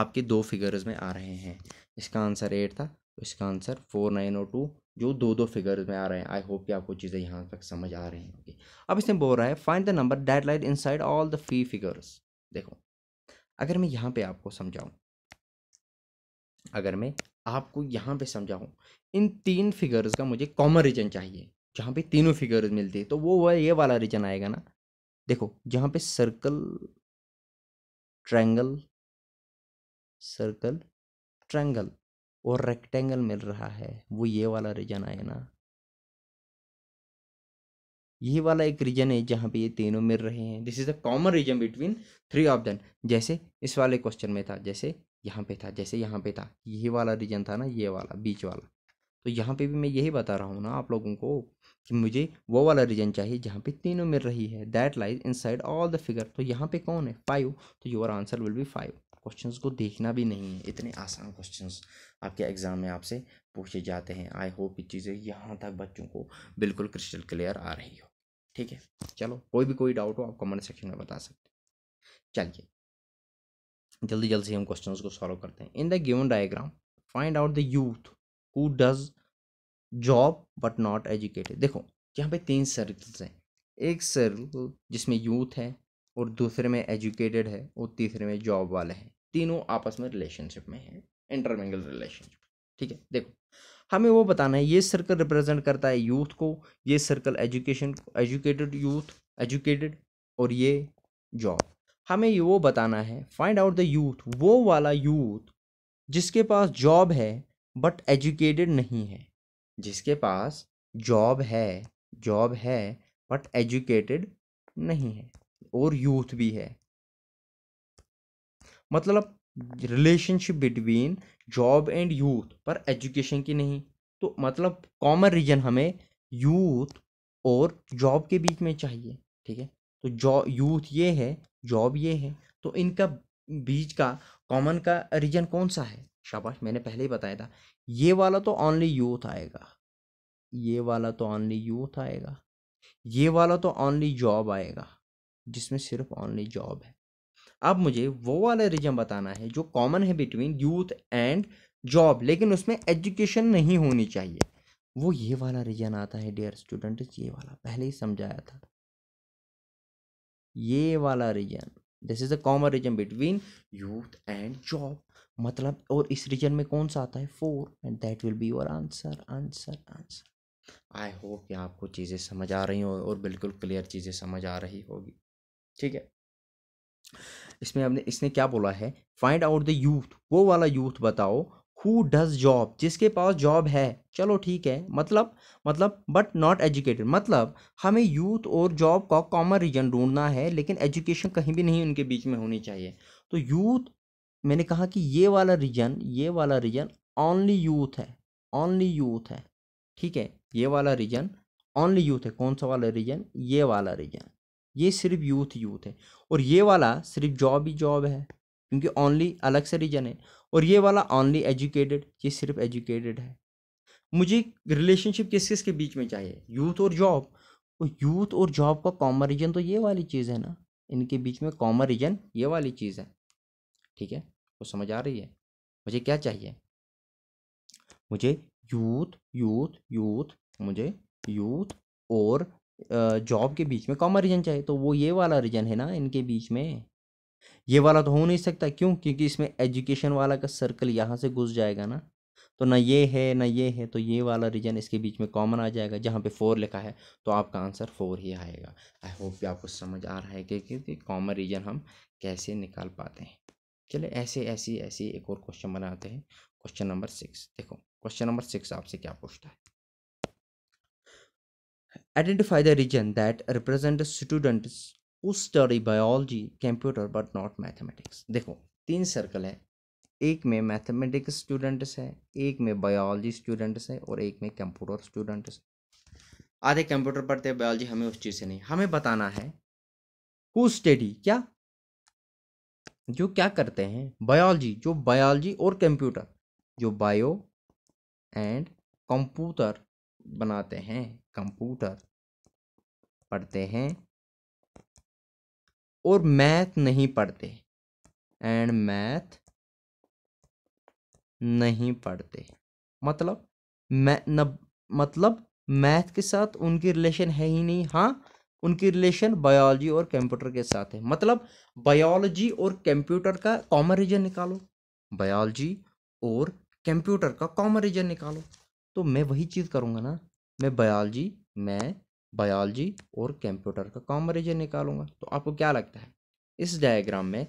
आपके दो फिगर्स में आ रहे हैं इसका आंसर एट था तो इसका आंसर फोर नाइन और टू जो दो दो फिगर में आ रहे हैं आई होप कि आपको चीज़ें यहाँ तक समझ आ रही हैं okay. अब इसमें बोल रहा है find the number that lies inside all the फी फिगर्स देखो अगर मैं यहाँ पे आपको समझाऊँ अगर मैं आपको यहाँ पे समझाऊँ इन तीन फिगर्स का मुझे कॉमन रीजन चाहिए जहाँ पे तीनों फिगर्स मिलती है तो वो वह ये वाला रीजन आएगा ना देखो जहाँ पे सर्कल ट्रैंगल सर्कल ट्रैंगल और रेक्टेंगल मिल रहा है वो ये वाला रीजन आया ना यही वाला एक रीजन है जहाँ पे ये तीनों मिल रहे हैं this is the common region between three of them जैसे इस वाले क्वेश्चन में था जैसे यहाँ पे था जैसे यहाँ पे था यही वाला रीजन था ना ये वाला बीच वाला तो यहाँ पे भी मैं यही बता रहा हूँ ना आप लोगों को कि मुझे वो वाला रीजन चाहिए जहाँ पे तीनों मिल रही है that lies inside all the figure तो यहाँ पे कौन है फाइव तो your answer will be five questions को देखना भी नहीं है इतने आसान क्वेश्चंस आपके एग्ज़ाम में आपसे पूछे जाते हैं आई होप ये चीज़ें यहाँ तक बच्चों को बिल्कुल क्रिस्टल क्लियर आ रही हो ठीक है चलो कोई भी कोई डाउट हो आप कमेंट सेक्शन में बता सकते चलिए जल्दी जल्दी से हम क्वेश्चंस को सॉल्व करते हैं in the given diagram find out the youth who does job but not educated देखो यहाँ पे तीन सर्कल्स हैं एक सर्कल जिसमें यूथ है और दूसरे में एजुकेटेड है और तीसरे में जॉब वाले हैं तीनों आपस में रिलेशनशिप में है इंटरमेंगल रिलेशनशिप ठीक है देखो हमें वो बताना है ये सर्कल रिप्रेजेंट करता है यूथ को ये circle education educated youth educated और ये जॉब हमें ये वो बताना है फाइंड आउट द यूथ वो वाला यूथ जिसके पास जॉब है बट एजुकेटेड नहीं है जिसके पास जॉब है जॉब है बट एजुकेटेड नहीं है और यूथ भी है मतलब relationship between job and youth पर एजुकेशन की नहीं तो मतलब कॉमन रीजन हमें यूथ और जॉब के बीच में चाहिए ठीक है तो जॉ यूथ ये है जॉब ये है तो इनका बीच का कॉमन का रीजन कौन सा है शाबाश मैंने पहले ही बताया था ये वाला तो ओनली यूथ आएगा ये वाला तो ओनली यूथ आएगा ये वाला तो ओनली जॉब आएगा जिसमें सिर्फ ऑनली जॉब है अब मुझे वो वाला रीजन बताना है जो कॉमन है बिटवीन यूथ एंड जॉब लेकिन उसमें एजुकेशन नहीं होनी चाहिए वो ये वाला रीजन आता है डियर स्टूडेंट ये वाला पहले ही समझाया था ये वाला region this is a common region between youth and job मतलब और इस रीजन में कौन सा आता है four and that will be your answer answer answer I hope कि आपको चीज़ें समझ आ रही हो और बिल्कुल क्लियर चीज़ें समझ आ रही होगी ठीक है इसमें हमने इसने क्या बोला है फाइंड आउट द यूथ वो वाला यूथ बताओ हु डज जॉब जिसके पास जॉब है चलो ठीक है मतलब मतलब बट नॉट एजुकेटेड मतलब हमें यूथ और जॉब का कॉमन रीजन ढूंढना है लेकिन एजुकेशन कहीं भी नहीं उनके बीच में होनी चाहिए तो यूथ मैंने कहा कि ये वाला रीजन ये वाला रीजन ओनली यूथ है ओनली यूथ है ठीक है ये वाला रीजन ओनली यूथ है कौन सा वाला रीजन ये वाला रीजन ये सिर्फ यूथ यूथ है और ये वाला सिर्फ जॉब ही जॉब है क्योंकि ओनली अलग से रीजन है और ये वाला ओनली एजुकेटेड ये सिर्फ एजुकेटेड है मुझे रिलेशनशिप किस किस के बीच में चाहिए यूथ और जॉब और यूथ और जॉब का कॉमन रीजन तो ये वाली चीज़ है ना इनके बीच में कॉमन रीजन ये वाली चीज़ है ठीक है वो समझ आ रही है मुझे क्या चाहिए मुझे यूथ यूथ यूथ मुझे यूथ और जॉब के बीच में कॉमन रीजन चाहिए तो वो ये वाला रीजन है ना इनके बीच में ये वाला तो हो नहीं सकता क्यों क्योंकि इसमें एजुकेशन वाला का सर्कल यहाँ से घुस जाएगा ना तो ना ये है ना ये है तो ये वाला रीजन इसके बीच में कॉमन आ जाएगा जहाँ पे फोर लिखा है तो आपका आंसर फोर ही आएगा आई होप कि आपको समझ आ रहा है कि क्योंकि कॉमन रीजन हम कैसे निकाल पाते हैं चले ऐसे ऐसे ऐसे एक और क्वेश्चन बनाते हैं क्वेश्चन नंबर सिक्स देखो क्वेश्चन नंबर सिक्स आपसे क्या पूछता है Identify the region that represent students who study biology, computer but not mathematics. देखो तीन सर्कल है एक में मैथमेटिक्स स्टूडेंट्स है एक में बायोलॉजी स्टूडेंट्स है और एक में कंप्यूटर स्टूडेंट्स आधे कंप्यूटर पढ़ते हैं बायोलॉजी हमें उस चीज़ से नहीं हमें बताना है हु स्टडी क्या जो क्या करते हैं बायोलॉजी जो बायोलॉजी और कंप्यूटर जो बायो एंड कंप्यूटर बनाते हैं कंप्यूटर पढ़ते हैं और मैथ नहीं पढ़ते एंड मैथ नहीं पढ़ते मतलब मैं न मतलब मैथ के साथ उनकी रिलेशन है ही नहीं हाँ उनकी रिलेशन बायोलॉजी और कंप्यूटर के साथ है मतलब बायोलॉजी और कंप्यूटर का कॉमन रीजन निकालो बायोलॉजी और कंप्यूटर का कॉमन रीजन निकालो तो मैं वही चीज़ करूँगा ना मैं बायोलॉजी मैं बायोलॉजी और कंप्यूटर का कॉमन रीजन निकालूंगा तो आपको क्या लगता है इस डायग्राम में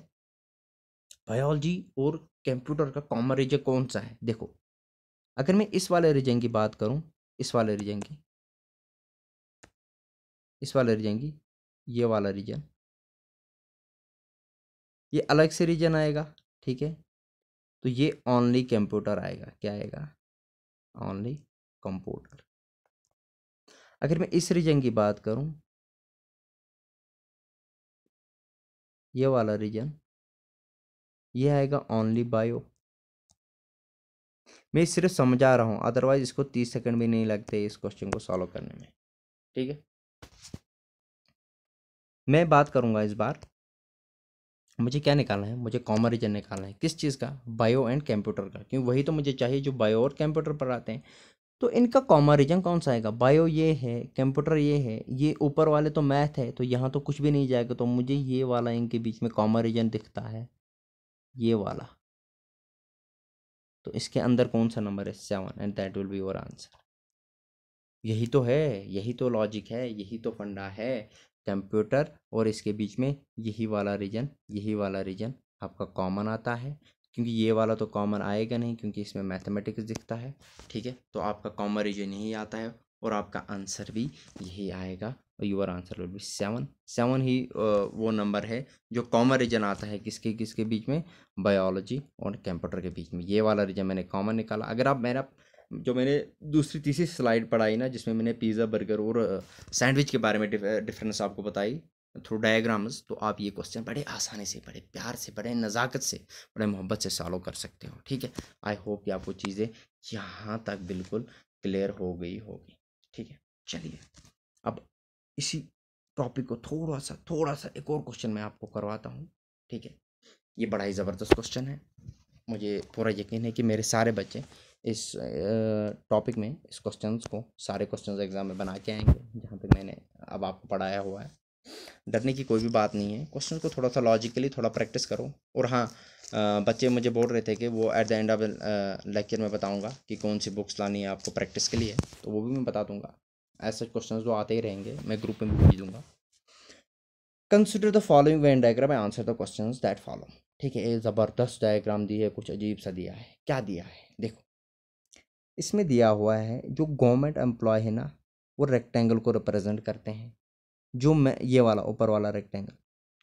बायोलॉजी और कंप्यूटर का कॉमन रीजन कौन सा है देखो अगर मैं इस वाले रीजन की बात करूं इस वाले रीजन की इस वाले रीजन की ये वाला रीजन ये अलग से रीजन आएगा ठीक है तो ये ओनली कंप्यूटर आएगा क्या आएगा ओनली कंप्यूटर अगर मैं इस रीजन की बात करूं ये वाला रीजन ये आएगा ओनली बायो मैं सिर्फ समझा रहा हूं अदरवाइज इसको तीस सेकंड भी नहीं लगते इस क्वेश्चन को सॉल्व करने में ठीक है मैं बात करूंगा इस बार मुझे क्या निकालना है मुझे कॉमन रीजन निकालना है किस चीज़ का बायो एंड कंप्यूटर का क्योंकि वही तो मुझे चाहिए जो बायो और कंप्यूटर पर आते हैं तो इनका कॉमन रीजन कौन सा आएगा बायो ये है कंप्यूटर ये है ये ऊपर वाले तो मैथ है तो यहाँ तो कुछ भी नहीं जाएगा तो मुझे ये वाला इनके बीच में कॉमन रीजन दिखता है ये वाला तो इसके अंदर कौन सा नंबर है seven and that will be your answer यही तो है यही तो लॉजिक है यही तो फंडा है कंप्यूटर और इसके बीच में यही वाला रीजन यही वाला रीजन आपका कॉमन आता है क्योंकि ये वाला तो कॉमन आएगा नहीं क्योंकि इसमें मैथमेटिक्स दिखता है ठीक है तो आपका कॉमन रीजन यही आता है और आपका आंसर भी यही आएगा और your answer will be seven seven ही वो नंबर है जो कॉमन रीजन आता है किसके किसके बीच में बायोलॉजी और कंप्यूटर के बीच में ये वाला रीजन मैंने कॉमन निकाला अगर आप मेरा जो मैंने दूसरी तीसरी स्लाइड पढ़ाई ना जिसमें मैंने पिज़्ज़ा बर्गर और सैंडविच के बारे में डिफरेंस आपको बताई थ्रू डायग्राम्स तो आप ये क्वेश्चन बड़े आसानी से बड़े प्यार से बड़े नज़ाकत से बड़े मोहब्बत से सॉल्व कर सकते हो ठीक है आई होप कि आपको चीज़ें यहाँ तक बिल्कुल क्लियर हो गई होगी ठीक है चलिए अब इसी टॉपिक को थोड़ा सा थोड़ा सा एक और क्वेश्चन मैं आपको करवाता हूँ ठीक है ये बड़ा ही ज़बरदस्त क्वेश्चन है मुझे पूरा यकीन है कि मेरे सारे बच्चे इस टॉपिक में इस क्वेश्चंस को सारे क्वेश्चंस एग्ज़ाम में बना के आएंगे जहाँ तक मैंने अब आपको पढ़ाया हुआ है डरने की कोई भी बात नहीं है क्वेश्चन को थोड़ा सा लॉजिकली थोड़ा प्रैक्टिस करो और हाँ बच्चे मुझे बोल रहे थे कि वो at the end of lecture में बताऊंगा कि कौन सी बुक्स लानी है आपको प्रैक्टिस के लिए तो वो भी मैं बता दूंगा ऐसे क्वेश्चन जो आते ही रहेंगे मैं ग्रुप में भेज दूंगा consider the following Venn diagram I answer the question that follow ठीक है ज़बरदस्त डायग्राम दी है कुछ अजीब सा दिया है क्या दिया है देखो इसमें दिया हुआ है जो गवर्नमेंट एम्प्लॉय है ना वो रेक्टेंगल को रिप्रेजेंट करते हैं जो मैं ये वाला ऊपर वाला रेक्टेंगल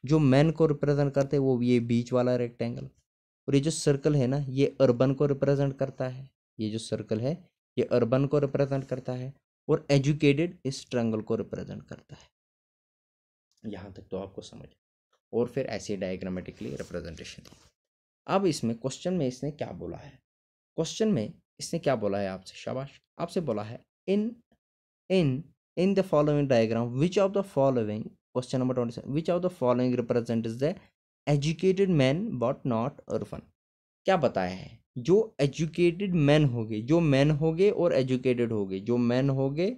जो मैन को रिप्रेजेंट करते हैं वो ये बीच वाला रेक्टेंगल और ये जो सर्कल है ना ये अर्बन को रिप्रेजेंट करता है ये जो सर्कल है ये अर्बन को रिप्रेजेंट करता है और एजुकेटेड इस ट्रंगल को रिप्रेजेंट करता है यहाँ तक तो आपको समझ और फिर ऐसे डायग्रामेटिकली रिप्रेजेंटेशन अब इसमें क्वेश्चन में इसने क्या बोला है क्वेश्चन में इसने क्या बोला है आपसे शाबाश आपसे बोला है in in in the following diagram which of the following question number 27 which of the following represents the educated man but not urban क्या बताया है जो एजुकेटेड मैन हो गए जो मैन हो गए और एजुकेटेड हो गए जो मैन होंगे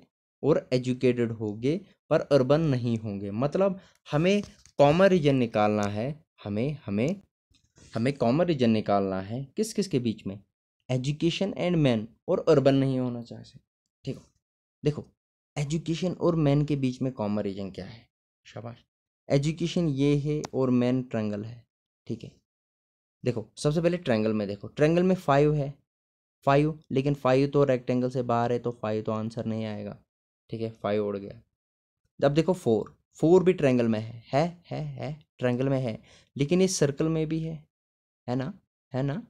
और एजुकेटेड होंगे पर अर्बन नहीं होंगे मतलब हमें कॉमन रीजन निकालना है हमें हमें हमें कॉमन रीजन निकालना है किस किस के बीच में एजुकेशन एंड मैन और अर्बन नहीं होना चाहिए ठीक है देखो एजुकेशन और मैन के बीच में कॉमन रीजन क्या है शाबाश एजुकेशन ये है और मैन ट्रैंगल है ठीक है देखो सबसे पहले ट्रैंगल में देखो ट्रैंगल में फाइव है फाइव लेकिन फाइव तो रेक्टेंगल से बाहर है तो फाइव तो आंसर नहीं आएगा ठीक है फाइव उड़ गया अब देखो फोर फोर भी ट्रैंगल में है है है है ट्रैंगल में है लेकिन ये सर्कल में भी है है ना है ना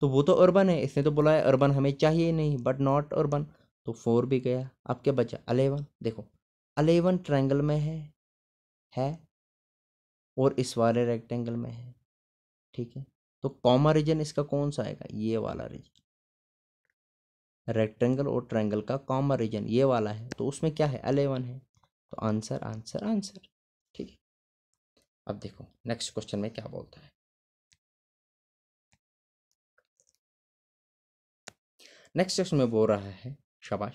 तो वो तो अर्बन है इसने तो बोला है अर्बन हमें चाहिए नहीं बट नॉट अर्बन तो फोर भी गया अब क्या बचा अलेवन देखो अलेवन ट्रायंगल में है है और इस वाले रेक्टेंगल में है ठीक है तो कॉमा रीजन इसका कौन सा आएगा ये वाला रीजन रेक्टेंगल और ट्रायंगल का कॉमा रीजन ये वाला है तो उसमें क्या है अलेवन है तो आंसर आंसर आंसर ठीक है अब देखो नेक्स्ट क्वेश्चन में क्या बोलता है नेक्स्ट क्वेश्चन में बोल रहा है Shabash.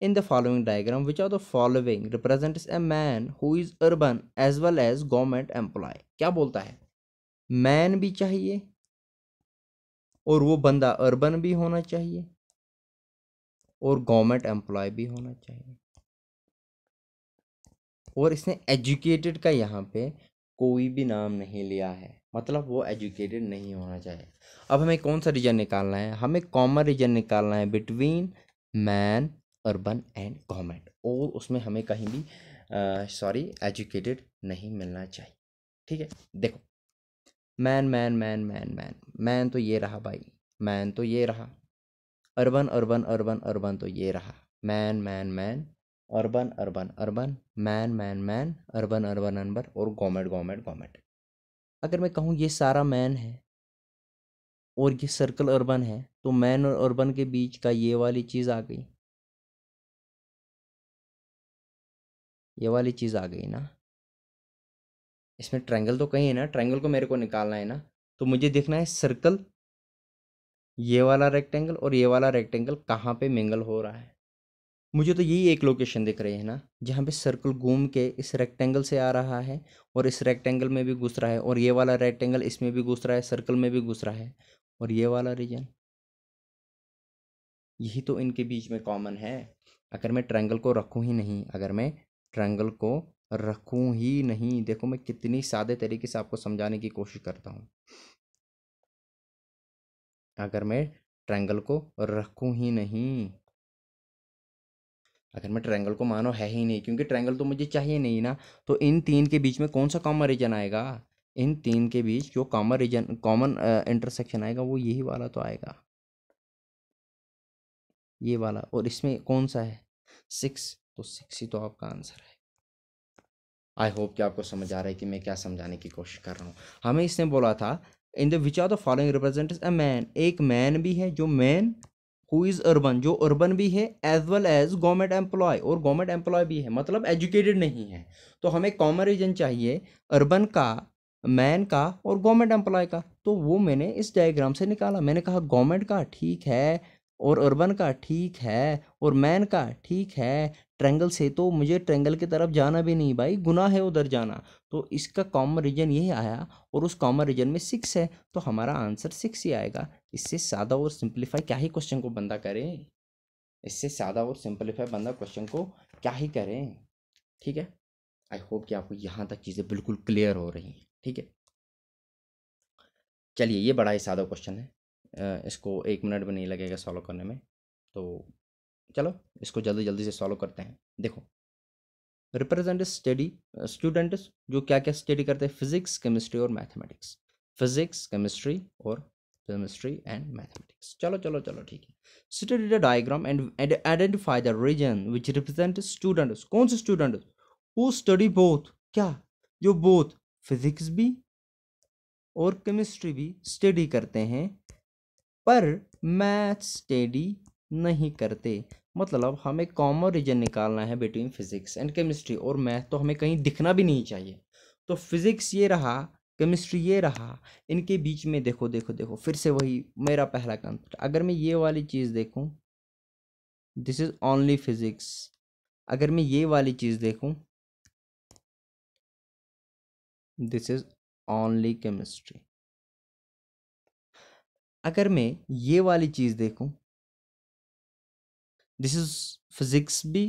In the following diagram, which of the following represents a man who is urban as well as government employee? क्या बोलता है मैन भी चाहिए और वो बंदा अर्बन भी होना चाहिए और गवर्नमेंट एम्प्लॉय भी होना चाहिए और इसने एजुकेटेड का यहाँ पे कोई भी नाम नहीं लिया है मतलब वो एजुकेटेड नहीं होना चाहिए अब हमें कौन सा रीजन निकालना है हमें कॉमन रीजन निकालना है between man urban and government और उसमें हमें कहीं भी सॉरी एजुकेटेड नहीं मिलना चाहिए ठीक है देखो man man man man man man तो ये रहा भाई मैन तो ये रहा अर्बन अर्बन अर्बन अर्बन तो ये रहा man man man urban urban urban man man man urban urban urban और गवर्नमेंट गवर्नमेंट गवर्नमेंट अगर मैं कहूँ ये सारा मैन है और ये सर्कल अर्बन है तो मैन और अर्बन के बीच का ये वाली चीज़ आ गई ये वाली चीज़ आ गई ना इसमें ट्रायंगल तो कहीं है ना ट्रायंगल को मेरे को निकालना है ना तो मुझे देखना है सर्कल ये वाला रेक्टेंगल और ये वाला रेक्टेंगल कहाँ पे मिंगल हो रहा है मुझे तो यही एक लोकेशन दिख रही है ना जहाँ पे सर्कल घूम के इस रेक्टेंगल से आ रहा है और इस रेक्टेंगल में भी घुस रहा है और ये वाला रेक्टेंगल इसमें भी घुस रहा है सर्कल में भी घुस रहा है और ये वाला रीजन यही तो इनके बीच में कॉमन है अगर मैं ट्रायंगल को रखूं ही नहीं अगर मैं ट्रायंगल को रखूं ही नहीं देखो मैं कितनी सादे तरीके से आपको समझाने की कोशिश करता हूं अगर मैं ट्रायंगल को रखूं ही नहीं अगर मैं ट्रायंगल को मानो है ही नहीं क्योंकि ट्रायंगल तो मुझे चाहिए नहीं ना तो इन तीन के बीच में कौन सा कॉमन रीजन आएगा इन तीन के बीच जो कॉमन रीजन कॉमन इंटरसेक्शन आएगा वो यही वाला तो आएगा ये वाला और इसमें कौन सा है सिक्स तो सिक्स ही तो आपका आंसर है आई होप कि आपको समझ आ रहा है कि मैं क्या समझाने की कोशिश कर रहा हूँ हमें इसने बोला था in the which are the following represent a man एक मैन भी है जो मैन हु इज़ अर्बन जो अर्बन भी है as well as government employ और गवर्नमेंट एम्प्लॉय भी है मतलब एजुकेटेड नहीं है तो हमें कॉमन रीजन चाहिए अर्बन का मैन का और गवर्नमेंट एम्प्लॉय का तो वो मैंने इस डायग्राम से निकाला मैंने कहा गवर्नमेंट का ठीक है और अर्बन का ठीक है और मैन का ठीक है ट्रेंगल से तो मुझे ट्रेंगल की तरफ जाना भी नहीं भाई गुना है उधर जाना तो इसका कॉमन रीजन यही आया और उस कॉमन रीजन में सिक्स है तो हमारा आंसर सिक्स ही आएगा इससे सादा और सिंप्लीफाई क्या ही क्वेश्चन को बंदा करें इससे सादा और सिंप्लीफाई बंदा क्वेश्चन को क्या ही करें ठीक है आई होप कि आपको यहाँ तक चीज़ें बिल्कुल क्लियर हो रही हैं ठीक है चलिए ये बड़ा ही सादा क्वेश्चन है इसको एक मिनट भी नहीं लगेगा सॉल्व करने में तो चलो इसको जल्दी जल्दी से सॉल्व करते हैं देखो रिप्रेजेंट स्टडी स्टूडेंट जो क्या क्या स्टडी करते हैं फिजिक्स केमिस्ट्री और मैथमेटिक्स फिजिक्स केमिस्ट्री और केमिस्ट्री एंड मैथमेटिक्स चलो चलो चलो ठीक है study the diagram and identify the region which represent student कौन से स्टूडेंट हु स्टडी बोथ क्या जो बोथ फिज़िक्स भी और केमिस्ट्री भी स्टडी करते हैं पर मैथ स्टडी नहीं करते मतलब हमें कॉमन रीजन निकालना है बिटवीन फिज़िक्स एंड केमिस्ट्री और मैथ तो हमें कहीं दिखना भी नहीं चाहिए तो फिज़िक्स ये रहा केमिस्ट्री ये रहा इनके बीच में देखो देखो देखो फिर से वही मेरा पहला कंसेप्ट अगर मैं ये वाली चीज़ देखूँ दिस इज़ ओनली फिज़िक्स अगर मैं ये वाली चीज़ देखूँ दिस इज ऑनली केमिस्ट्री अगर मैं ये वाली चीज़ देखूं दिस इज़ फिज़िक्स भी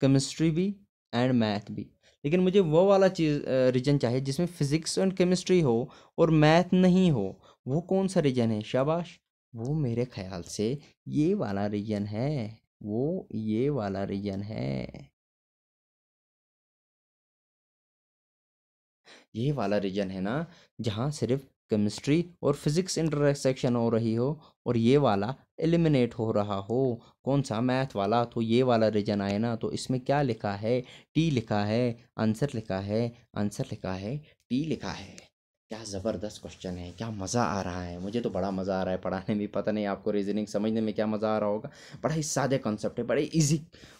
केमिस्ट्री भी एंड मैथ भी लेकिन मुझे वो वाला चीज़ रीजन चाहिए जिसमें फ़िज़िक्स एंड केमिस्ट्री हो और मैथ नहीं हो वो कौन सा रीजन है शाबाश वो मेरे ख्याल से ये वाला रीजन है वो ये वाला रीजन है यही वाला रीजन है ना जहाँ सिर्फ केमिस्ट्री और फिजिक्स इंटरसेक्शन हो रही हो और ये वाला एलिमिनेट हो रहा हो कौन सा मैथ वाला तो ये वाला रीजन आए ना तो इसमें क्या लिखा है टी लिखा है आंसर लिखा है आंसर लिखा है टी लिखा है क्या ज़बरदस्त क्वेश्चन है क्या मज़ा आ रहा है मुझे तो बड़ा मज़ा आ रहा है पढ़ाने में पता नहीं आपको रीजनिंग समझने में क्या मज़ा आ रहा होगा बड़ा ही सादे कॉन्सेप्ट है बड़े इजी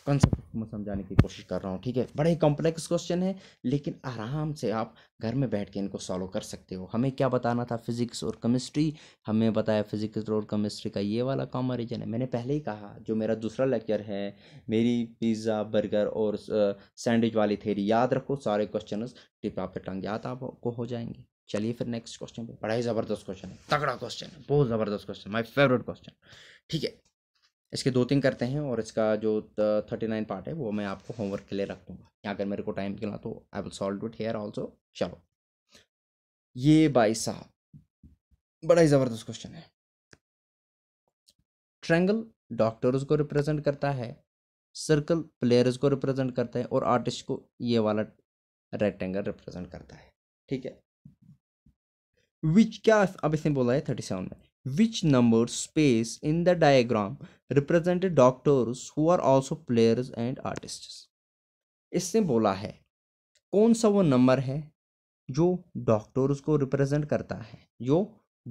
कॉन्सेप्ट को समझाने की कोशिश कर रहा हूँ ठीक है बड़े ही कॉम्प्लेक्स क्वेश्चन है लेकिन आराम से आप घर में बैठ के इनको सॉल्व कर सकते हो हमें क्या बताना था फिजिक्स और केमिस्ट्री हमें बताया फिजिक्स और केमिस्ट्री का ये वाला कॉमन रीजन है मैंने पहले ही कहा जो मेरा दूसरा लेक्चर है मेरी पिज़्ज़ा बर्गर और सैंडविच वाली थेरी याद रखो सारे क्वेश्चन टिप आपके टंग याद आपको हो जाएंगे चलिए फिर नेक्स्ट क्वेश्चन पे बड़ा ही ज़बरदस्त क्वेश्चन है तगड़ा क्वेश्चन है बहुत ज़बरदस्त क्वेश्चन माई फेवरेट क्वेश्चन ठीक है इसके दो तीन करते हैं और इसका जो थर्टी नाइन पार्ट है वो मैं आपको होमवर्क के लिए रख दूंगा या अगर मेरे को टाइम मिला तो I will solve it here also चलो ये भाई साहब बड़ा ही ज़बरदस्त क्वेश्चन है ट्रैंगल डॉक्टर्स को रिप्रेजेंट करता है सर्कल प्लेयर्स को रिप्रेजेंट करता है और आर्टिस्ट को ये वाला रेक्टेंगल रिप्रेजेंट करता है ठीक है विच क्या अब इसने बोला है थर्टी सेवन में which number space in the diagram represented doctors who are also players and artist इसने बोला है कौन सा वो नंबर है जो डॉक्टर्स को रिप्रेजेंट करता है जो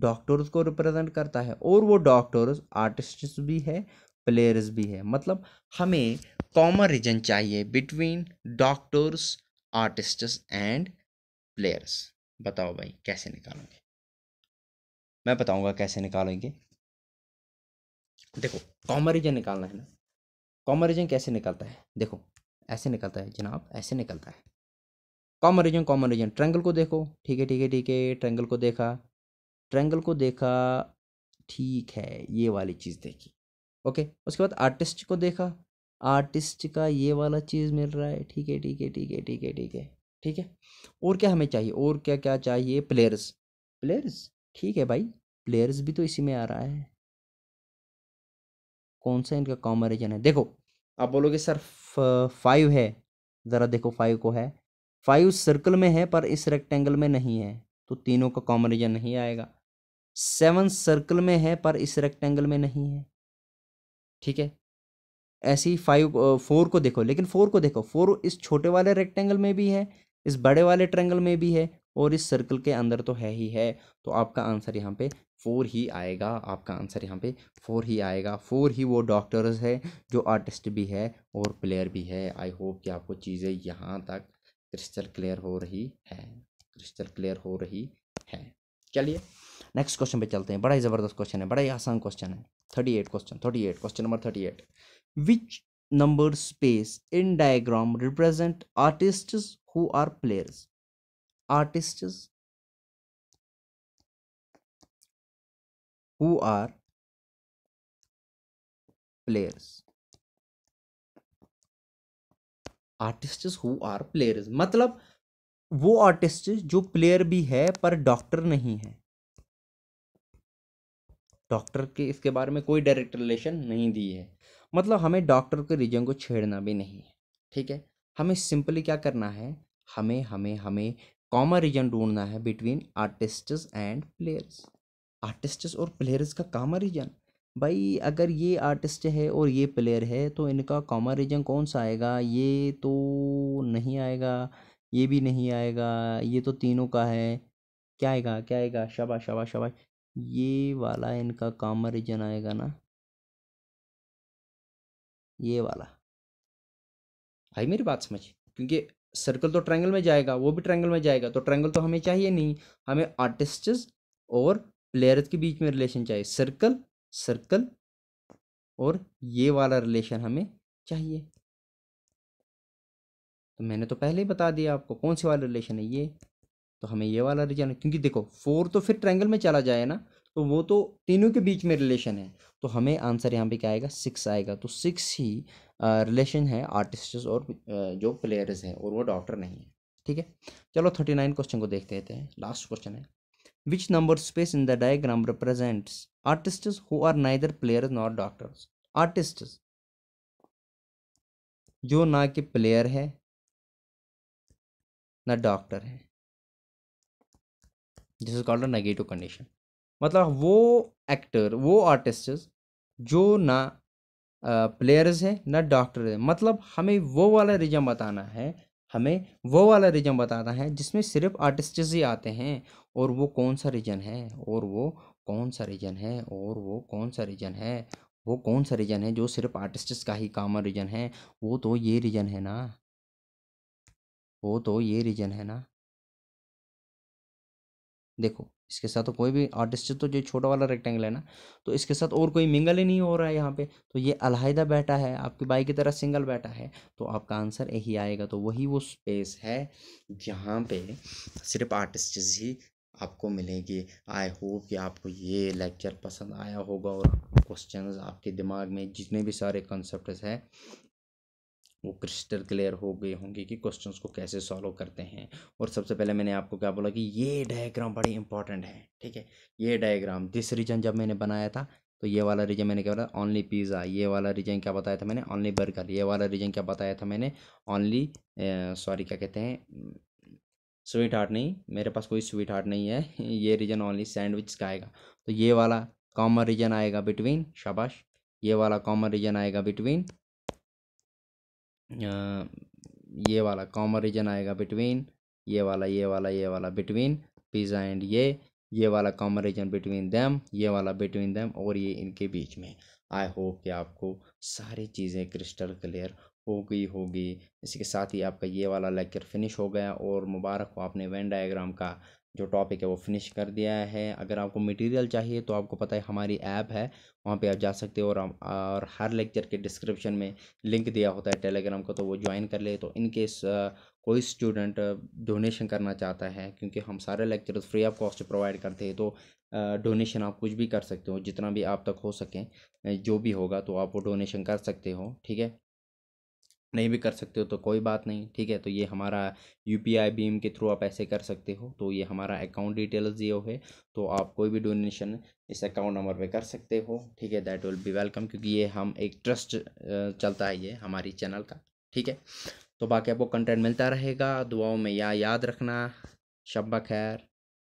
डॉक्टर्स को रिप्रेजेंट करता है और वो डॉक्टर्स आर्टिस्ट भी है प्लेयर्स भी है मतलब हमें कॉमन रीजन चाहिए between doctors artist and players बताओ भाई कैसे निकालोगे मैं बताऊंगा कैसे निकालेंगे देखो कॉमन रीजन निकालना है ना कॉमन रीजन कैसे निकलता है देखो ऐसे निकलता है जनाब ऐसे निकलता है common region common region triangle को देखो ठीक है ठीक है ठीक है ट्रेंगल को देखा ट्रेंगल को देखा ठीक है ये वाली चीज़ देखी ओके उसके बाद आर्टिस्ट को देखा आर्टिस्ट का ये वाला चीज़ मिल रहा है ठीक है ठीक है ठीक है ठीक है ठीक है ठीक है और क्या हमें चाहिए और क्या क्या चाहिए प्लेयर्स प्लेयर्स ठीक है भाई प्लेयर्स भी तो इसी में आ रहा है कौन सा इनका रीजन है देखो आप बोलोगे सर फाइव है ज़रा देखो फाइव को है फाइव सर्कल में है पर इस रेक्टेंगल में नहीं है तो तीनों का रीजन नहीं आएगा सेवन सर्कल में है पर इस रेक्टेंगल में नहीं है ठीक है ऐसे ही फाइव फोर को देखो लेकिन फोर को देखो फोर इस छोटे वाले रेक्टेंगल में भी है इस बड़े वाले ट्रेंगल में भी है और इस सर्कल के अंदर तो है ही है तो आपका आंसर यहाँ पे फोर ही आएगा आपका आंसर यहाँ पे फोर ही आएगा फोर ही वो डॉक्टर्स है जो आर्टिस्ट भी है और प्लेयर भी है आई होप कि आपको चीज़ें यहाँ तक क्रिस्टल क्लियर हो रही है क्रिस्टल क्लियर हो रही है चलिए नेक्स्ट क्वेश्चन पे चलते हैं बड़ा ही ज़बरदस्त क्वेश्चन है बड़ा ही आसान क्वेश्चन है thirty eight question thirty eight question number thirty eight which number space in diagram represent artist who are players artists who are players artist who are players मतलब वो आर्टिस्ट जो प्लेयर भी है पर डॉक्टर नहीं है doctor के इसके बारे में कोई डायरेक्ट रिलेशन नहीं दी है मतलब हमें डॉक्टर के रीजन को छेड़ना भी नहीं है ठीक है हमें सिंपली क्या करना है हमें हमें हमें कॉमन रीजन ढूंढना है between artists and players artists और प्लेयर्स का कॉमन रीजन भाई अगर ये आर्टिस्ट है और ये प्लेयर है तो इनका कॉमन रीजन कौन सा आएगा ये तो नहीं आएगा ये भी नहीं आएगा ये तो तीनों का है क्या आएगा क्या आएगा शबा शबा शबा ये वाला इनका कॉमन रीजन आएगा ना ये वाला भाई मेरी बात समझ क्योंकि सर्कल तो ट्रायंगल में जाएगा वो भी ट्रायंगल में जाएगा तो ट्रायंगल तो हमें चाहिए नहीं हमें आर्टिस्ट और प्लेयर के बीच में रिलेशन चाहिए सर्कल सर्कल और ये वाला रिलेशन हमें चाहिए तो मैंने तो पहले ही बता दिया आपको कौन से वाला रिलेशन है ये तो हमें ये वाला रिलेशन क्योंकि देखो फोर तो फिर ट्रायंगल में चला जाए ना तो वो तो तीनों के बीच में रिलेशन है तो हमें आंसर यहाँ पे क्या आएगा सिक्स आएगा तो सिक्स ही रिलेशन है आर्टिस्ट और जो प्लेयर्स हैं और वो डॉक्टर नहीं है ठीक है चलो थर्टी नाइन क्वेश्चन को देखते रहते हैं लास्ट क्वेश्चन है which number space in the diagram represents artist who are neither player nor doctors artist जो ना कि प्लेयर है ना डॉक्टर है this is called negative condition मतलब वो एक्टर वो आर्टिस्ट जो ना प्लेयर्स है ना डॉक्टर है मतलब हमें वो वाला रिजम बताना है हमें वो वाला रीजन बताना है जिसमें सिर्फ आर्टिस्ट ही आते हैं और वो कौन सा रीजन है और वो कौन सा रीजन है और वो कौन सा रीजन है वो कौन सा रीजन है जो सिर्फ आर्टिस्ट का ही कामन रीजन है वो तो ये रीजन है ना वो तो ये रीजन है ना देखो इसके साथ तो कोई भी आर्टिस्ट तो जो छोटा वाला रेक्टेंगल है ना तो इसके साथ और कोई मिंगल ही नहीं हो रहा है यहाँ पे तो ये अलहदा बैठा है आपकी बाई की तरह सिंगल बैठा है तो आपका आंसर यही आएगा तो वही वो स्पेस है जहाँ पे सिर्फ आर्टिस्ट ही आपको मिलेंगे आई होप कि आपको ये लेक्चर पसंद आया होगा और क्वेश्चंस आपके दिमाग में जितने भी सारे कॉन्सेप्ट हैं वो क्रिस्टल क्लियर हो गए होंगे कि क्वेश्चंस को कैसे सॉल्व करते हैं और सबसे पहले मैंने आपको क्या बोला कि ये डायग्राम बड़ी इंपॉर्टेंट है ठीक है ये डायग्राम दिस रीजन जब मैंने बनाया था तो ये वाला रीजन मैंने क्या बोला ओनली पिज़्ज़ा ये वाला रीजन क्या बताया था मैंने ओनली बर्गर ये वाला रीजन क्या बताया था मैंने ओनली सॉरी क्या कहते हैं स्वीट हार्ट नहीं मेरे पास कोई स्वीट हार्ट नहीं है ये रीजन ओनली सैंडविच का आएगा तो ये वाला कॉमन रीजन आएगा बिटवीन शाबाश ये वाला कॉमन रीजन आएगा बिटवीन ये वाला कॉमन रीजन आएगा बिटवीन ये वाला ये वाला ये वाला बिटवीन पिजा एंड ये ये वाला कॉमन रीजन बिटवीन दैम ये वाला बिटवीन दैम और ये इनके बीच में आई होप कि आपको सारी चीज़ें क्रिस्टल क्लियर हो गई होगी इसके साथ ही आपका ये वाला लेक्चर फिनिश हो गया और मुबारक हो आपने वेन डायग्राम का जो टॉपिक है वो फिनिश कर दिया है अगर आपको मटेरियल चाहिए तो आपको पता है हमारी ऐप है वहाँ पे आप जा सकते हो और और हर लेक्चर के डिस्क्रिप्शन में लिंक दिया होता है टेलीग्राम का तो वो ज्वाइन कर ले तो इनकेस कोई स्टूडेंट डोनेशन करना चाहता है क्योंकि हम सारे lecture free of cost provide करते हैं तो डोनेशन आप कुछ भी कर सकते हो जितना भी आप तक हो सके जो भी होगा तो आप वो डोनेशन कर सकते हो ठीक है नहीं भी कर सकते हो तो कोई बात नहीं ठीक है तो ये हमारा यू पी आई बीम के थ्रू आप ऐसे कर सकते हो तो ये हमारा अकाउंट डिटेल्स ये है तो आप कोई भी डोनेशन इस अकाउंट नंबर पे कर सकते हो ठीक है दैट विल बी वेलकम क्योंकि ये हम एक ट्रस्ट चलता है ये हमारी चैनल का ठीक है तो बाकी आपको कंटेंट मिलता रहेगा दुआओं में या याद रखना शब्बा खैर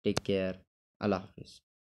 टेक केयर अल्लाह हाफिज़